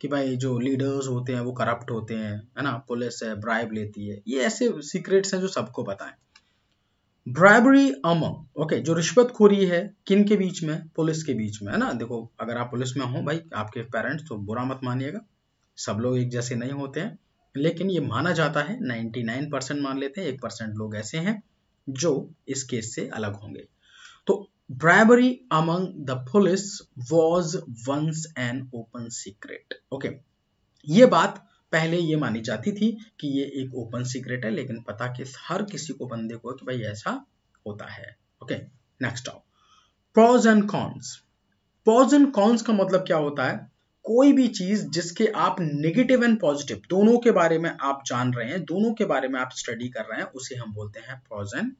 A: कि भाई जो लीडर्स होते हैं वो करप्ट होते हैं है ना पुलिस है ब्राइब लेती है ये ऐसे सीक्रेट्स हैं जो सबको पता है ब्राइबरी अमंग ओके जो रिश्वतखोरी है किन के बीच में पुलिस के बीच में है ना देखो अगर आप पुलिस में हो भाई आपके पेरेंट्स तो बुरा मत मानिएगा सब लोग एक जैसे नहीं होते हैं लेकिन ये माना जाता है 99 परसेंट मान लेते हैं एक परसेंट लोग ऐसे हैं जो इस केस से अलग होंगे तो bribery among the police was once an open secret okay ये बात पहले ये मानी जाती थी कि ये एक ओपन सीक्रेट है लेकिन पता किस हर किसी को बंदे को कि भाई ऐसा होता है ओके नेक्स्ट आओ pros and cons pros and cons का मतलब क्या होता है कोई भी चीज जिसके आप नेगेटिव एंड पॉजिटिव दोनों के बारे में आप जान रहे हैं दोनों के बारे में आप स्टडी कर रहे हैं उसे हम बोलते हैं प्रॉज एंड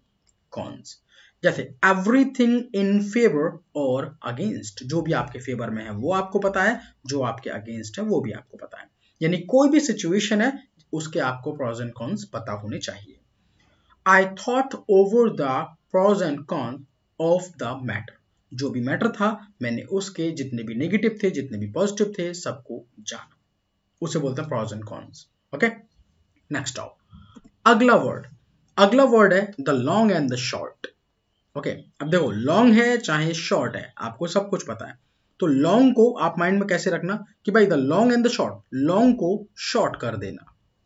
A: कॉन्स जैसे एवरीथिंग इन फेवर और अगेंस्ट जो भी आपके फेवर में है वो आपको पता है जो आपके अगेंस्ट है वो भी आपको पता है यानी कोई भी सिचुएशन है उसके आपको प्रॉज एंड कॉन्स पता होने चाहिए I thought over the pros and cons of the matter जो भी मैटर था मैंने उसके जितने भी नेगेटिव थे जितने भी पॉजिटिव थे सबको जाना उसे बोलते हैं pros and cons okay next आओ अगला वर्ड अगला वर्ड है the long and the short okay अब देखो लॉन्ग है चाहे शॉर्ट है आपको सब कुछ पता है तो लॉन्ग को आप माइंड में कैसे रखना कि भाई the long and the short long को शॉर्ट कर देना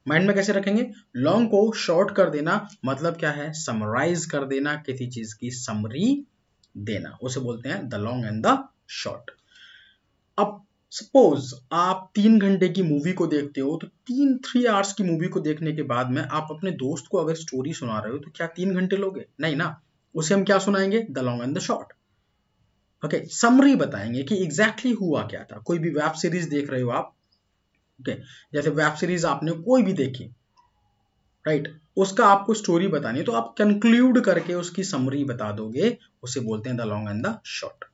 A: माइंड में कैसे रखेंगे लॉन्ग को शॉर्ट कर देना मतलब क्या है समराइज कर देना किसी चीज की समरी देना उसे बोलते हैं the long and the short अब सपोज आप तीन घंटे की मूवी को देखते हो तो तीन थ्री आवर्स की मूवी को देखने के बाद में आप अपने दोस्त को अगर स्टोरी सुना रहे हो तो क्या तीन घंटे लोगे नहीं ना उसे हम क्या सुनाएंगे the long and the short okay summary बताएंगे कि एग्जैक्टली exactly हुआ क्या था कोई भी वेब सीरीज देख रहे हो आप ओके okay, जैसे वेब सीरीज आपने कोई भी देखी राइट right, उसका आपको स्टोरी बतानी है तो आप कंक्लूड करके उसकी समरी बता दोगे उसे बोलते हैं the long and the short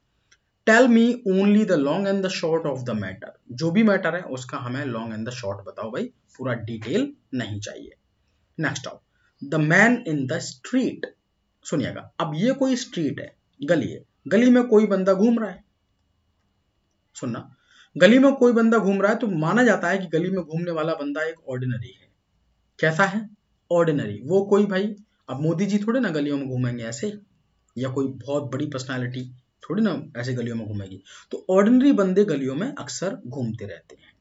A: tell me only the long and the short of the matter जो भी मैटर है उसका हमें लॉन्ग एंड द शॉर्ट बताओ भाई पूरा डिटेल नहीं चाहिए नेक्स्ट आओ the man in the street सुनिएगा अब ये कोई स्ट्रीट है गली है गली में कोई बंदा घूम रहा है सुनना गली में कोई बंदा घूम रहा है तो माना जाता है कि गली में घूमने वाला बंदा एक ऑर्डिनरी है कैसा है ऑर्डिनरी वो कोई भाई अब मोदी जी थोड़े ना गलियों में घूमेंगे ऐसे या कोई बहुत बड़ी पर्सनालिटी थोड़ी ना ऐसे गलियों में घूमेगी तो ऑर्डिनरी बंदे गलियों में अक्सर घूमते रहते हैं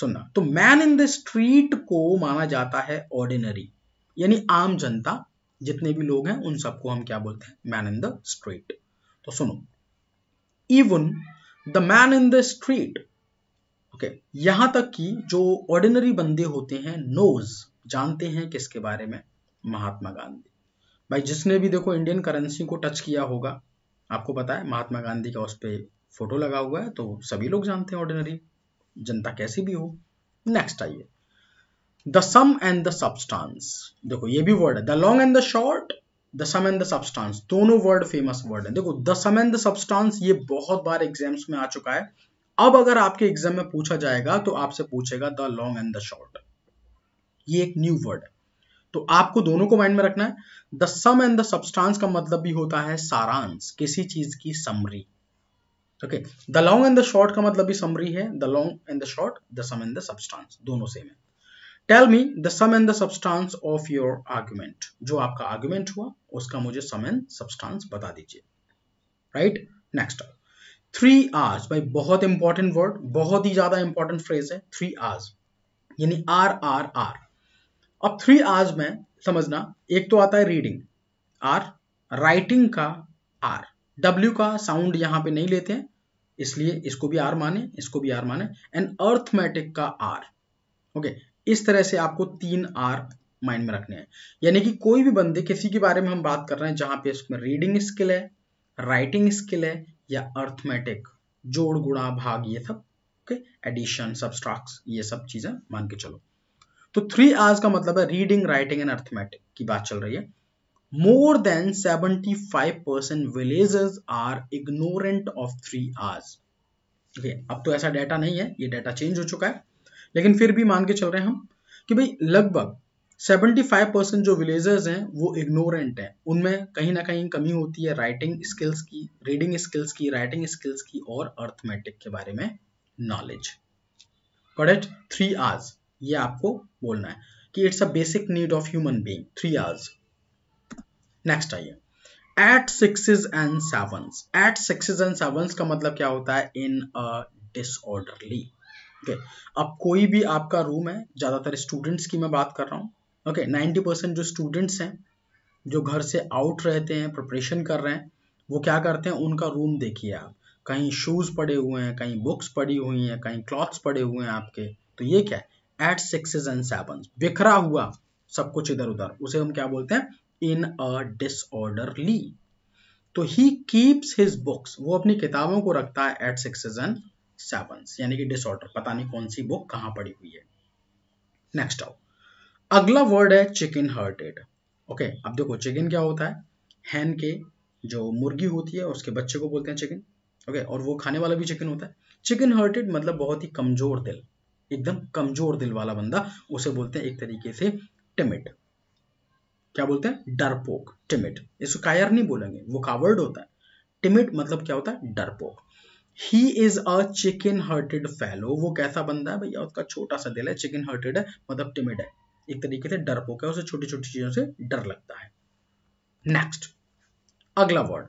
A: सुनना तो मैन इन द स्ट्रीट को माना जाता है ऑर्डिनरी यानी आम जनता जितने भी लोग हैं उन सबको हम क्या बोलते हैं मैन इन द स्ट्रीट तो सुनो even the man in the street okay यहां तक कि जो ऑर्डिनरी बंदे होते हैं नोज जानते हैं किसके बारे में महात्मा गांधी भाई जिसने भी देखो इंडियन करेंसी को टच किया होगा आपको पता है महात्मा गांधी का उस पर फोटो लगा हुआ है तो सभी लोग जानते हैं ऑर्डिनरी जनता कैसी भी हो नेक्स्ट आइए the sum and the substance देखो ये भी वर्ड है the long and the short the sum and the substance दोनों वर्ड फेमस वर्ड है देखो the sum and the substance ये बहुत बार एग्जाम्स में आ चुका है अब अगर आपके एग्जाम में पूछा जाएगा तो आपसे पूछेगा the long and the short ये एक न्यू वर्ड है तो आपको दोनों को माइंड में रखना है the sum and the substance का मतलब भी होता है सारांश किसी चीज की summary okay the long and the short का मतलब भी समरी है the long and the short the sum and the substance दोनों सेम है tell me the sum and the substance of your argument जो आपका आर्ग्यूमेंट हुआ उसका मुझे सम एंड सब्सटेंस बता दीजिए राइट नेक्स्ट थ्री आर्स भाई बहुत इंपॉर्टेंट वर्ड बहुत ही ज्यादा इंपॉर्टेंट फ्रेज है थ्री आर्स यानी आर आर आर अब थ्री आर्स में समझना एक तो आता है रीडिंग आर राइटिंग का आर डब्ल्यू का साउंड यहां पे नहीं लेते हैं इसलिए इसको भी आर माने इसको भी आर माने एंड अर्थमेटिक का आर ओके okay, इस तरह से आपको तीन आर माइंड में रखने हैं यानी कि कोई भी बंदे किसी के बारे में हम बात कर रहे हैं जहां पे उसमें रीडिंग स्किल है राइटिंग स्किल है या अर्थमेटिक जोड़ गुणा भाग ये सब ओके एडिशन सबस्ट्रक्स ये सब चीजें मान के चलो तो थ्री आर्स का मतलब है रीडिंग राइटिंग एंड अर्थमेटिक की बात चल रही है more than five percent villagers are ignorant of three Rs okay अब तो ऐसा डाटा नहीं है ये डाटा चेंज हो चुका है लेकिन फिर भी मान के चल रहे हैं हम कि भाई लगभग 75 परसेंट जो विलेजर्स हैं वो इग्नोरेंट हैं उनमें कहीं ना कहीं कमी होती है राइटिंग स्किल्स की रीडिंग स्किल्स की राइटिंग स्किल्स की और अर्थमेटिक के बारे में नॉलेज करेक्ट थ्री आवर्स ये आपको बोलना है कि it's a basic need of human being three Rs next आइए at six and seven at six and seven का मतलब क्या होता है in a disorderly okay okay. अब कोई भी आपका रूम है ज़्यादातर स्टूडेंट्स की मैं बात कर रहा हूँ ओके नाइन्टी परसेंट जो स्टूडेंट्स हैं जो घर से आउट रहते हैं प्रिपरेशन कर रहे हैं वो क्या करते हैं उनका रूम देखिए आप कहीं शूज़ पड़े हुए हैं कहीं बुक्स पड़ी हुई हैं कहीं क्लॉथ्स पड़े हुए हैं आपके तो ये क्या है एट सिक्सेज एंड सेवन बिखरा हुआ सब कुछ इधर उधर उसे हम क्या बोलते हैं इन अ डिसऑर्डरली तो ही कीप्स हिज बुक्स वो अपनी किताबों को रखता है एट सिक्सेज एंड सेवंस यानी कि डिसऑर्डर पता नहीं कौन सी बुक कहां पड़ी हुई है नेक्स्ट आओ अगला वर्ड है चिकन हर्टेड ओके अब देखो चिकन क्या होता है हैन के जो मुर्गी होती है उसके बच्चे को बोलते हैं चिकन ओके और वो खाने वाला भी चिकन होता है चिकन हर्टेड मतलब बहुत ही कमजोर दिल एकदम कमजोर दिल वाला बंदा उसे बोलते हैं एक तरीके से टिमिट क्या बोलते हैं डरपोक टिमिट इसको कायर नहीं बोलेंगे वो कावर्ड होता है टिमिट मतलब क्या होता है डरपोक ही is a chicken hearted fellow वो कैसा बंदा है भैया उसका छोटा सा दिल है चिकन हर्टेड है मतलब टिमिड है एक तरीके से डरपोक है उसे छोटी छोटी चीजों से डर लगता है नेक्स्ट अगला वर्ड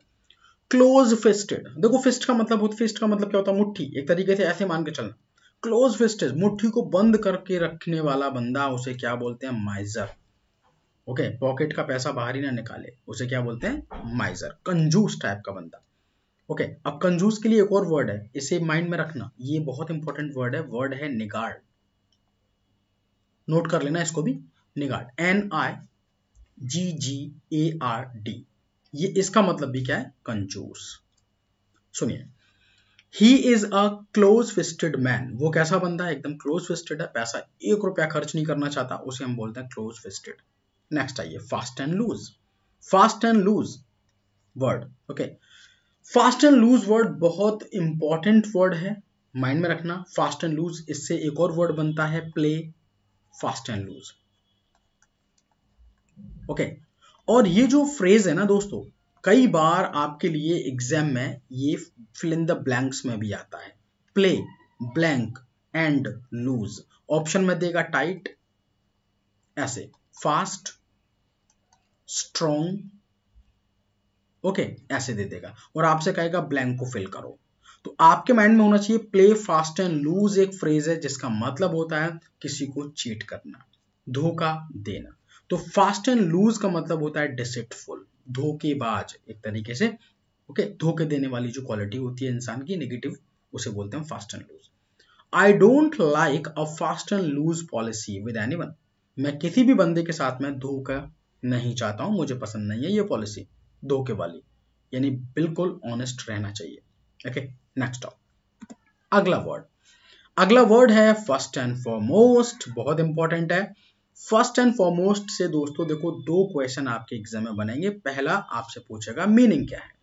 A: क्लोज फिस्टेड देखो फिस्ट का मतलब फिस्ट का मतलब क्या होता है मुट्ठी एक तरीके से ऐसे मान के चलना क्लोज फिस्टेड मुट्ठी को बंद करके रखने वाला बंदा उसे क्या बोलते हैं माइजर ओके पॉकेट का पैसा बाहर ही ना निकाले उसे क्या बोलते हैं माइजर कंजूस टाइप का बंदा ओके okay, अब कंजूस के लिए एक और वर्ड है इसे माइंड में रखना ये बहुत इंपॉर्टेंट वर्ड है वर्ड है निगार्ड नोट कर लेना इसको भी niggard N I G G A R D ये इसका मतलब भी क्या है कंजूस सुनिए he is a close fisted man वो कैसा बंदा है एकदम क्लोज फिस्टेड है पैसा एक रुपया खर्च नहीं करना चाहता उसे हम बोलते हैं क्लोज फिस्टेड नेक्स्ट आइए fast and loose fast and loose word okay okay. Fast and loose word बहुत इंपॉर्टेंट वर्ड है माइंड में रखना फास्ट एंड लूज इससे एक और वर्ड बनता है play fast and loose okay और ये जो फ्रेज है ना दोस्तों कई बार आपके लिए एग्जाम में ये फिल इन द ब्लैंक्स में भी आता है play blank and loose option में देगा टाइट ऐसे फास्ट स्ट्रॉन्ग ओके ऐसे दे देगा और आपसे कहेगा ब्लैंक को फिल करो तो आपके माइंड में होना चाहिए प्ले फास्ट एंड लूज एक फ्रेज है जिसका मतलब होता है किसी को चीट करना धोखा देना तो फास्ट एंड लूज का मतलब होता है डिसिप्टफुल धोखेबाज एक तरीके से ओके धोखे देने वाली जो क्वालिटी होती है इंसान की नेगेटिव उसे बोलते हैं fast and loose I don't like a fast and loose policy with any मैं किसी भी बंदे के साथ में धोखा नहीं चाहता हूं मुझे पसंद नहीं है ये पॉलिसी दो के वाली यानी बिल्कुल ऑनेस्ट रहना चाहिए ओके नेक्स्ट ऑप अगला वर्ड अगला वर्ड है फर्स्ट एंड फॉरमोस्ट बहुत इंपॉर्टेंट है फर्स्ट एंड फॉरमोस्ट से दोस्तों देखो दो क्वेश्चन आपके एग्जाम में बनेंगे पहला आपसे पूछेगा मीनिंग क्या है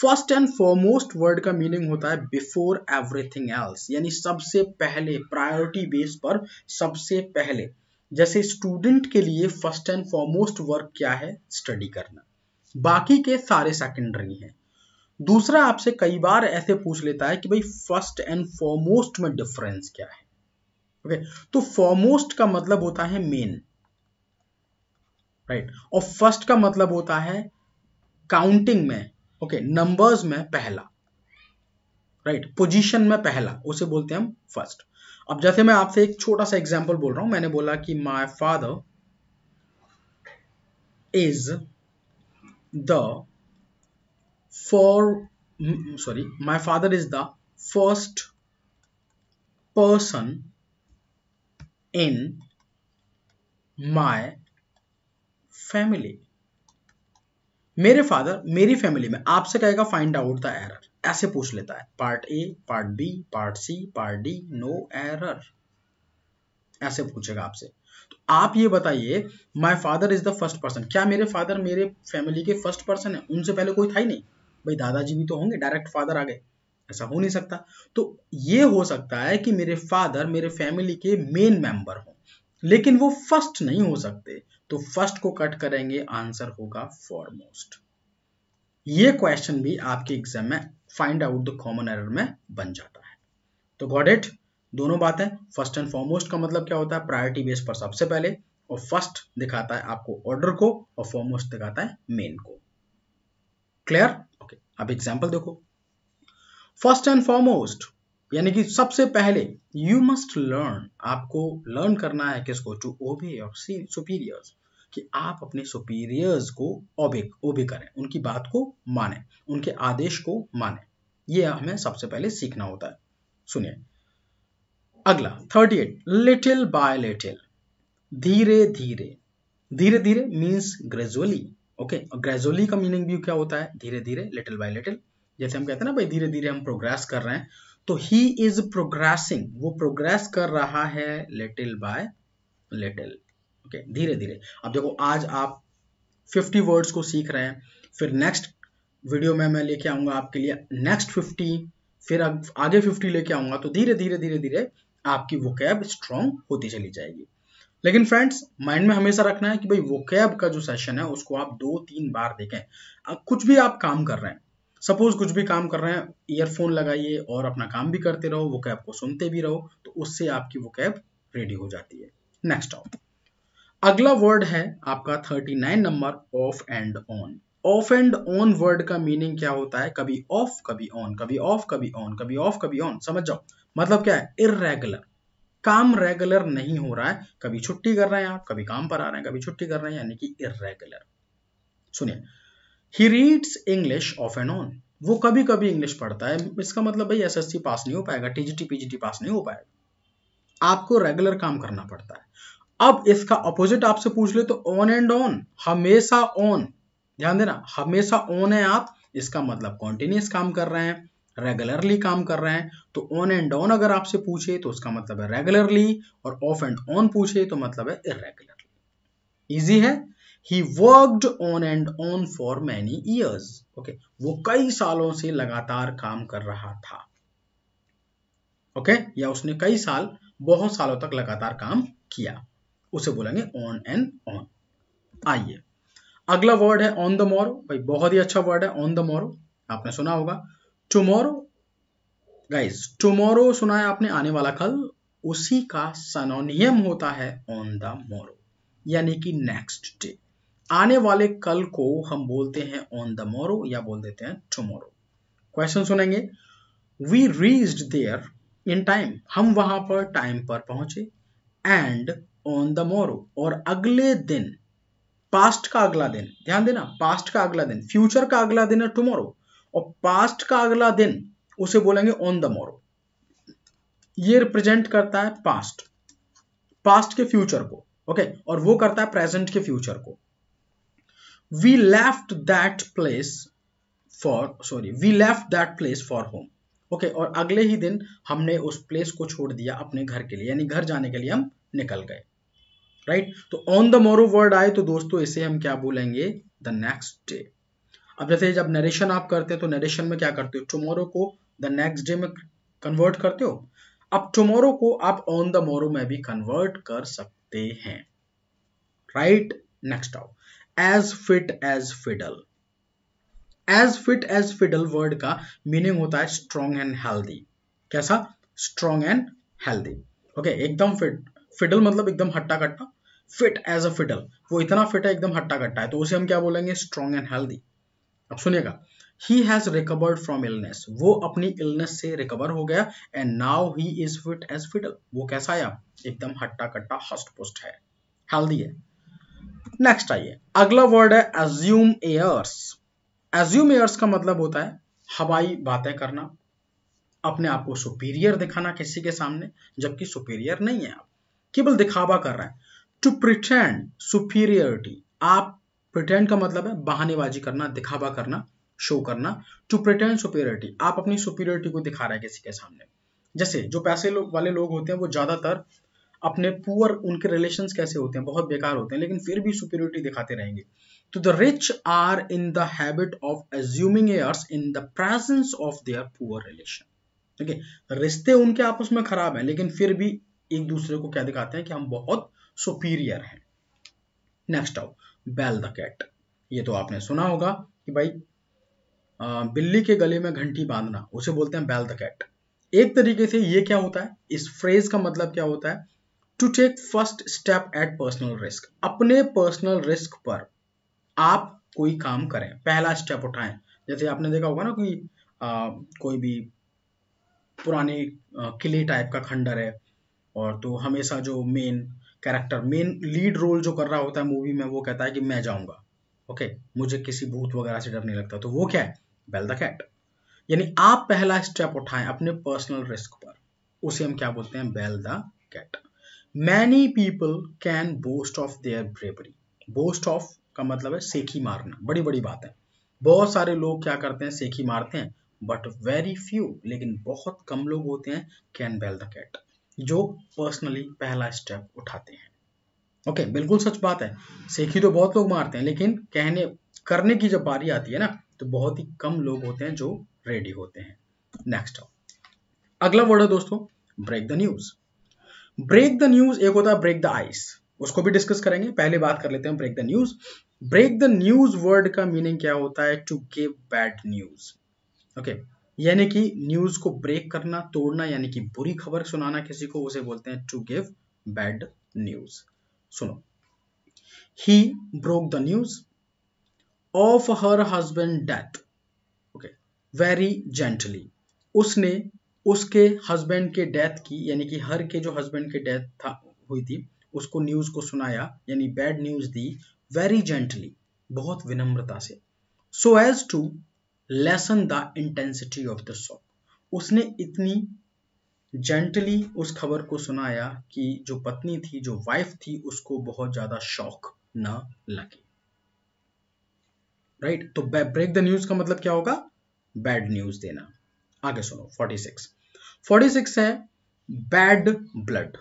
A: फर्स्ट एंड फॉरमोस्ट वर्ड का मीनिंग होता है बिफोर एवरीथिंग एल्स यानी सबसे पहले प्रायोरिटी बेस पर सबसे पहले जैसे स्टूडेंट के लिए फर्स्ट एंड फॉरमोस्ट वर्क क्या है स्टडी करना बाकी के सारे सेकेंडरी हैं दूसरा आपसे कई बार ऐसे पूछ लेता है कि भाई फर्स्ट एंड फॉरमोस्ट में डिफरेंस क्या है ओके okay, तो फॉरमोस्ट का मतलब होता है मेन राइट right? और फर्स्ट का मतलब होता है काउंटिंग में ओके okay, नंबर्स में पहला राइट right, पोजीशन में पहला उसे बोलते हैं हम फर्स्ट अब जैसे मैं आपसे एक छोटा सा एग्जांपल बोल रहा हूं मैंने बोला कि my father is the for sorry my father is the first person in my family मेरे फादर मेरी फैमिली में आपसे कहेगा फाइंड आउट द एरर ऐसे पूछ लेता है part A part B part C part D no error ऐसे पूछेगा आपसे तो आप ये बताइए my father is the first person क्या मेरे फादर मेरे फैमिली के फर्स्ट पर्सन है उनसे पहले कोई था ही नहीं भाई दादाजी भी तो होंगे डायरेक्ट फादर आ गए ऐसा हो नहीं सकता तो ये हो सकता है कि मेरे फादर मेरे फैमिली के मेन मेंबर हों लेकिन वो फर्स्ट नहीं हो सकते तो फर्स्ट को कट करेंगे आंसर होगा फॉरमोस्ट ये क्वेश्चन भी आपके एग्जाम में find out the common error में बन जाता है तो गॉड इट दोनों बातें फर्स्ट एंड फॉरमोस्ट का मतलब क्या होता है प्रायोरिटी बेस पर सबसे पहले और फर्स्ट दिखाता है आपको ऑर्डर को और फॉरमोस्ट दिखाता है मेन को क्लियर ओके अब एग्जाम्पल देखो फर्स्ट एंड फॉरमोस्ट यानी कि सबसे पहले यू मस्ट लर्न आपको लर्न करना है किसको टू ओबे योर सुपीरियर्स कि आप अपने सुपीरियर्स को ओबे ओबे करें उनकी बात को माने उनके आदेश को माने ये हमें सबसे पहले सीखना होता है सुनिए अगला thirty eight little by little धीरे धीरे धीरे धीरे मीन्स ग्रेजुअली ओके ग्रेजुअली का मीनिंग भी क्या होता है धीरे धीरे लिटिल बाय लिटिल जैसे हम कहते हैं ना भाई धीरे धीरे हम प्रोग्रेस कर रहे हैं तो ही इज प्रोग्रेसिंग वो प्रोग्रेस कर रहा है लिटिल बाय लिटिल ओके धीरे धीरे अब देखो आज आप 50 वर्ड्स को सीख रहे हैं फिर नेक्स्ट वीडियो में मैं लेके आऊंगा आपके लिए नेक्स्ट 50 फिर आगे 50 लेके आऊंगा तो धीरे धीरे धीरे धीरे आपकी वोकैब स्ट्रॉन्ग होती चली जाएगी लेकिन फ्रेंड्स माइंड में हमेशा रखना है कि भाई वोकैब का जो सेशन है उसको आप दो तीन बार देखें कुछ भी आप काम कर रहे हैं सपोज कुछ भी काम कर रहे हैं ईयरफोन लगाइए और अपना काम भी करते रहो वो कैब को सुनते भी रहो तो उससे आपकी वो कैब रेडी हो जाती है नेक्स्ट ऑफ अगला वर्ड है आपका thirty nine number off and on off and on word का मीनिंग क्या होता है कभी ऑफ कभी ऑन कभी ऑफ कभी ऑन कभी ऑफ कभी ऑन समझ जाओ मतलब क्या है इरेगुलर काम रेगुलर नहीं हो रहा है कभी छुट्टी कर रहे हैं आप कभी काम पर आ रहे हैं कभी छुट्टी कर रहे हैं यानी कि इरेगुलर सुनिए he reads English off and on वो कभी कभी इंग्लिश पढ़ता है इसका मतलब भाई एसएससी पास नहीं हो पाएगा टीजीटी पीजीटी पास नहीं हो पाएगा आपको रेगुलर काम करना पड़ता है अब इसका अपोजिट आपसे पूछ ले तो ऑन एंड ऑन हमेशा ऑन ध्यान देना हमेशा ऑन है आप इसका मतलब कॉन्टिन्यूस काम कर रहे हैं रेगुलरली काम कर रहे हैं तो ऑन एंड ऑन अगर आपसे पूछे तो उसका मतलब है रेगुलरली और ऑफ एंड ऑन पूछे तो मतलब है इरेगुलरली इजी है he worked on and on for many years okay वो कई सालों से लगातार काम कर रहा था ओके okay? या उसने कई साल बहुत सालों तक लगातार काम किया उसे बोलेंगे ऑन एंड ऑन आइए अगला वर्ड है ऑन द मोरो भाई बहुत ही अच्छा वर्ड है ऑन द मोरो आपने सुना होगा टुमोरो गाइज टुमोरो सुना है आपने आने वाला कल उसी का सनोनियम होता है ऑन द मोरो यानी कि नेक्स्ट डे आने वाले कल को हम बोलते हैं ऑन द मोरो या बोल देते हैं टुमोरो क्वेश्चन सुनेंगे we reached there in time हम वहां पर टाइम पर पहुंचे एंड ऑन द मोरो और अगले दिन पास्ट का अगला दिन ध्यान देना पास्ट का अगला दिन फ्यूचर का अगला दिन है टुमोरो और पास्ट का अगला दिन उसे बोलेंगे ऑन द मोरो ये रिप्रेजेंट करता है पास्ट पास्ट के फ्यूचर को ओके okay? और वो करता है प्रेजेंट के फ्यूचर को we left that place for sorry we left that place for home okay और अगले ही दिन हमने उस प्लेस को छोड़ दिया अपने घर के लिए यानी घर जाने के लिए हम निकल गए राइट right? तो ऑन द मोरो वर्ड आए तो दोस्तों इसे हम क्या बोलेंगे द नेक्स्ट डे अब जैसे जब नरेशन आप करते हो तो नरेशन में क्या करते हो टुमोरो को द नेक्स्ट डे में कन्वर्ट करते हो अब टुमोरो को आप ऑन द मोरो में भी कन्वर्ट कर सकते हैं राइट नेक्स्ट आओ as fit as fiddle as fit as fiddle word का मीनिंग होता है स्ट्रॉन्ग एंड हेल्दी कैसा स्ट्रॉन्ग एंड हेल्दी ओके एकदम फिट फिडल मतलब एकदम हट्टा कट्टा फिट एज अ फिडल वो इतना फिट है एकदम हट्टा कट्टा है तो उसे हम क्या बोलेंगे स्ट्रॉन्ग एंड हेल्दी अब सुनिएगा he has recovered from illness वो अपनी इलनेस से रिकवर हो गया and now he is fit as fiddle वो कैसा आया एकदम हट्टा कट्टा हस्ट पुस्ट है हेल्दी है नेक्स्ट आइए अगला वर्ड है एज्यूम एयर्स एज्यूम एयर्स का मतलब होता है हवाई बातें करना अपने आप को सुपीरियर दिखाना किसी के सामने जबकि सुपीरियर नहीं है आप केवल दिखावा कर रहे हैं टू प्रिटेंड सुपीरियरिटी आप प्रिटेंड का मतलब है बहानेबाजी करना दिखावा करना शो करना टू प्रिटेंड सुपीरियरिटी आप अपनी सुपीरियरिटी को दिखा रहे हैं किसी के सामने जैसे जो पैसे लो, वाले लोग होते हैं वो ज़्यादातर अपने पुअर उनके रिलेशन कैसे होते हैं बहुत बेकार होते हैं लेकिन फिर भी सुपीरियरिटी दिखाते रहेंगे तो the rich are in the habit of assuming airs in the presence of their poor relation ठीक है रिश्ते उनके आपस में खराब हैं लेकिन फिर भी एक दूसरे को क्या दिखाते हैं कि हम बहुत सुपीरियर हैं next out bell the cat ये तो आपने सुना होगा कि भाई बिल्ली के गले में घंटी बांधना उसे बोलते हैं बैल द कैट एक तरीके से ये क्या होता है इस फ्रेज का मतलब क्या होता है to take first step at personal risk अपने पर्सनल रिस्क पर आप कोई काम करें पहला स्टेप उठाएं जैसे आपने देखा होगा ना कि आ, कोई भी पुराने किले टाइप का खंडर है और तो हमेशा जो main character main lead role जो कर रहा होता है मूवी में वो कहता है कि मैं जाऊंगा ओके okay, मुझे किसी भूत वगैरह से डर नहीं लगता तो वो क्या है बेल द कैट यानी आप पहला स्टेप उठाएं अपने पर्सनल रिस्क पर उसे हम क्या बोलते हैं bell the cat many people can boast of their bravery boast of का मतलब है सेखी मारना बड़ी बड़ी बात है बहुत सारे लोग क्या करते हैं सेखी मारते हैं बट वेरी फ्यू लेकिन बहुत कम लोग होते हैं कैन बेल द कैट जो पर्सनली पहला स्टेप उठाते हैं ओके okay, बिल्कुल सच बात है सीखी तो बहुत लोग मारते हैं लेकिन कहने करने की जब बारी आती है ना तो बहुत ही कम लोग होते हैं जो रेडी होते हैं नेक्स्ट अगला वर्ड है दोस्तों break the news break the news एक होता है ब्रेक द आइस उसको भी डिस्कस करेंगे पहले बात कर लेते हैं break the news break the news word का मीनिंग क्या होता है to give bad news okay यानी कि न्यूज को ब्रेक करना तोड़ना यानी कि बुरी खबर सुनाना किसी को उसे बोलते हैं टू गिव बैड न्यूज सुनो he broke the news of her husband death okay very gently उसने उसके हस्बैंड के डेथ की यानी कि हर के जो हस्बैंड के डेथ था हुई थी उसको न्यूज को सुनाया यानी बैड न्यूज दी वेरी जेंटली बहुत विनम्रता से so as to lessen the intensity of the shock उसने इतनी जेंटली उस खबर को सुनाया कि जो पत्नी थी जो वाइफ थी उसको बहुत ज्यादा शौक ना लगे राइट तो ब्रेक द न्यूज का मतलब क्या होगा बैड न्यूज देना आगे सुनो 46 46 है bad blood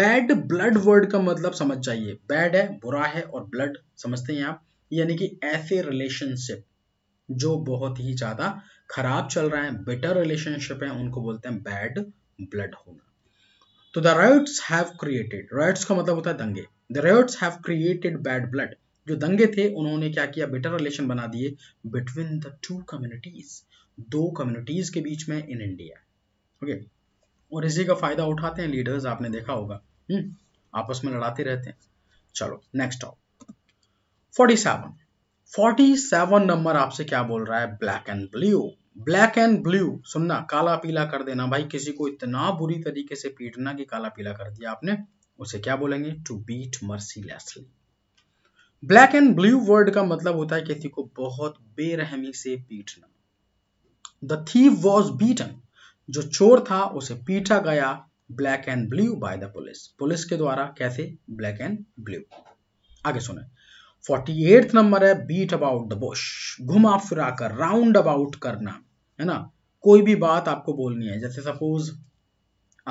A: bad blood word का मतलब समझ जाइए बैड है बुरा है और ब्लड समझते हैं आप यानी कि ऐसे रिलेशनशिप जो बहुत ही ज़्यादा खराब चल रहा है बेटर रिलेशनशिप है उनको बोलते हैं बैड ब्लड होना तो the riots have created riots का मतलब होता है दंगे the riots have created bad blood जो दंगे थे उन्होंने क्या किया बेटर रिलेशन बना दिए बिटवीन द टू कम्युनिटीज दो कम्युनिटीज के बीच में इन इंडिया ओके और इसी का फायदा उठाते हैं लीडर्स आपने देखा होगा हम्म आपस में लड़ाते रहते हैं चलो नेक्स्ट फोर्टी सेवन 47 नंबर आपसे क्या बोल रहा है black and blue black and blue सुनना काला पीला कर देना भाई किसी को इतना बुरी तरीके से पीटना कि काला पीला कर दिया आपने उसे क्या बोलेंगे to beat mercilessly black and blue word का मतलब होता है किसी को बहुत बेरहमी से पीटना द थीव वॉज बीटन जो चोर था उसे पीटा गया black and blue by the police police के द्वारा कैसे ब्लैक एंड ब्लू आगे सुने फोर्टी एट नंबर है बीट अबाउट द बुश घुमा फिरा कर राउंड अबाउट करना है ना कोई भी बात आपको बोलनी है जैसे सपोज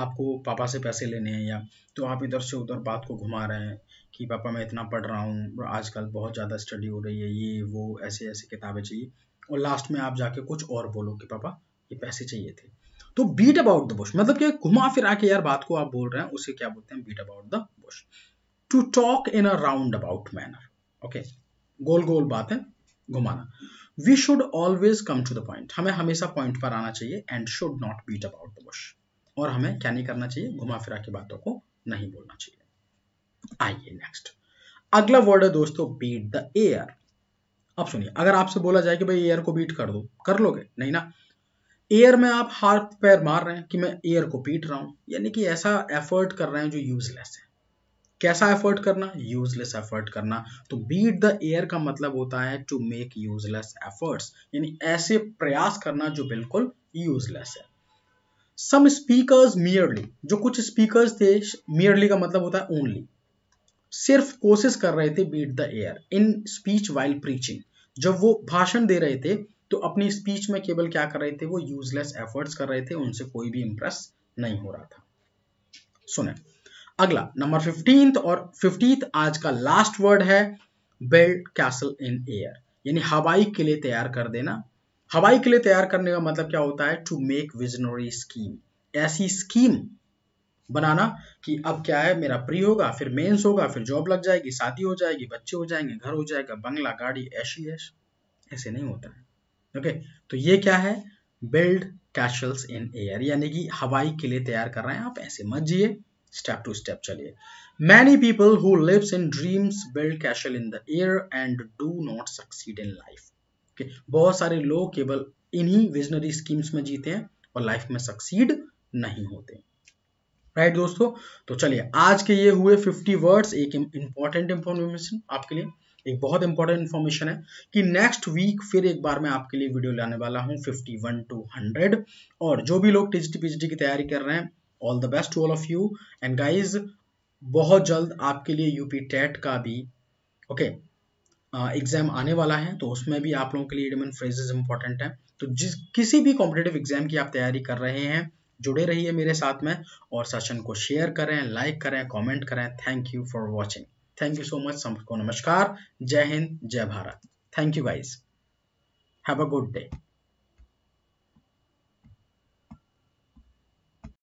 A: आपको पापा से पैसे लेने हैं या तो आप इधर से उधर बात को घुमा रहे हैं कि पापा मैं इतना पढ़ रहा हूँ आजकल बहुत ज़्यादा स्टडी हो रही है ये वो ऐसे ऐसे किताबें चाहिए और लास्ट में आप जाके कुछ और बोलो कि पापा ये पैसे चाहिए थे तो बीट अबाउट द बुश मतलब कि घुमा फिरा के यार बात को आप बोल रहे हैं उसे क्या बोलते हैं beat about the bush to talk in a round about manner okay गोल गोल बात है घुमाना we should always come to the point हमें हमेशा पॉइंट पर आना चाहिए and should not beat about the bush और हमें क्या नहीं करना चाहिए घुमा फिरा की बातों को नहीं बोलना चाहिए आइए नेक्स्ट अगला वर्ड है दोस्तों बीट द एयर अब सुनिए अगर आपसे बोला जाए कि भाई एयर को बीट कर दो कर लोगे नहीं ना एयर में आप हाथ पैर मार रहे हैं कि मैं एयर को पीट रहा हूं यानी कि ऐसा एफर्ट कर रहे हैं जो यूजलेस है कैसा एफर्ट करना यूजलेस एफर्ट करना तो बीट द एयर का मतलब होता है टू मेक यूजलेस एफर्ट्स यानी ऐसे प्रयास करना जो बिल्कुल यूजलेस है सम स्पीकर्स मियरली जो कुछ स्पीकर्स थे मियरली का मतलब होता है ओनली सिर्फ कोशिश कर रहे थे beat the air in speech while preaching जब वो भाषण दे रहे थे तो अपनी स्पीच में केवल क्या कर रहे थे वो यूजलेस एफर्ट्स कर रहे थे उनसे कोई भी इंप्रेस नहीं हो रहा था सुने अगला नंबर फिफ्टींथ और फिफ्टी आज का लास्ट वर्ड है बिल्ड कैसल इन एयर यानी हवाई किले तैयार कर देना हवाई किले तैयार करने का मतलब क्या होता है टू मेक विजनरी स्कीम ऐसी स्कीम बनाना कि अब क्या है मेरा प्री होगा फिर मेंस होगा फिर जॉब लग जाएगी शादी हो जाएगी बच्चे हो जाएंगे घर हो जाएगा बंगला गाड़ी ऐशी ऐश ऐसे नहीं होता है ओके तो ये क्या है बिल्ड कैशल्स इन एयर यानी कि हवाई किले तैयार कर रहे हैं आप ऐसे मत जिए step to step चलिए many people who lives in dreams build castle in the air and do not succeed in life okay? बहुत सारे लोग केवल इन्हीं विजनरी स्कीम्स में जीते हैं और लाइफ में सक्सीड नहीं होते राइट right, दोस्तों तो चलिए आज के ये हुए 50 वर्ड्स एक इंपॉर्टेंट इंफॉर्मेशन आपके लिए एक बहुत इंपॉर्टेंट इंफॉर्मेशन है कि नेक्स्ट वीक फिर एक बार मैं आपके लिए वीडियो लाने वाला हूँ 51 टू 100 और जो भी लोग टीजी पीजीटी की तैयारी कर रहे हैं all the best to all of you and guys बहुत जल्द आपके लिए यूपी टेट का भी ओके okay, एग्जाम uh, आने वाला है तो उसमें भी आप लोगों के लिए रिमन फ्रेजेस इंपॉर्टेंट है तो जिस किसी भी कॉम्पिटेटिव एग्जाम की आप तैयारी कर रहे हैं जुड़े रहिए है मेरे साथ में और सेशन को शेयर करें लाइक करें कमेंट करें thank you for watching thank you so much सबको नमस्कार जय हिंद जय Bharat thank you guys have a good day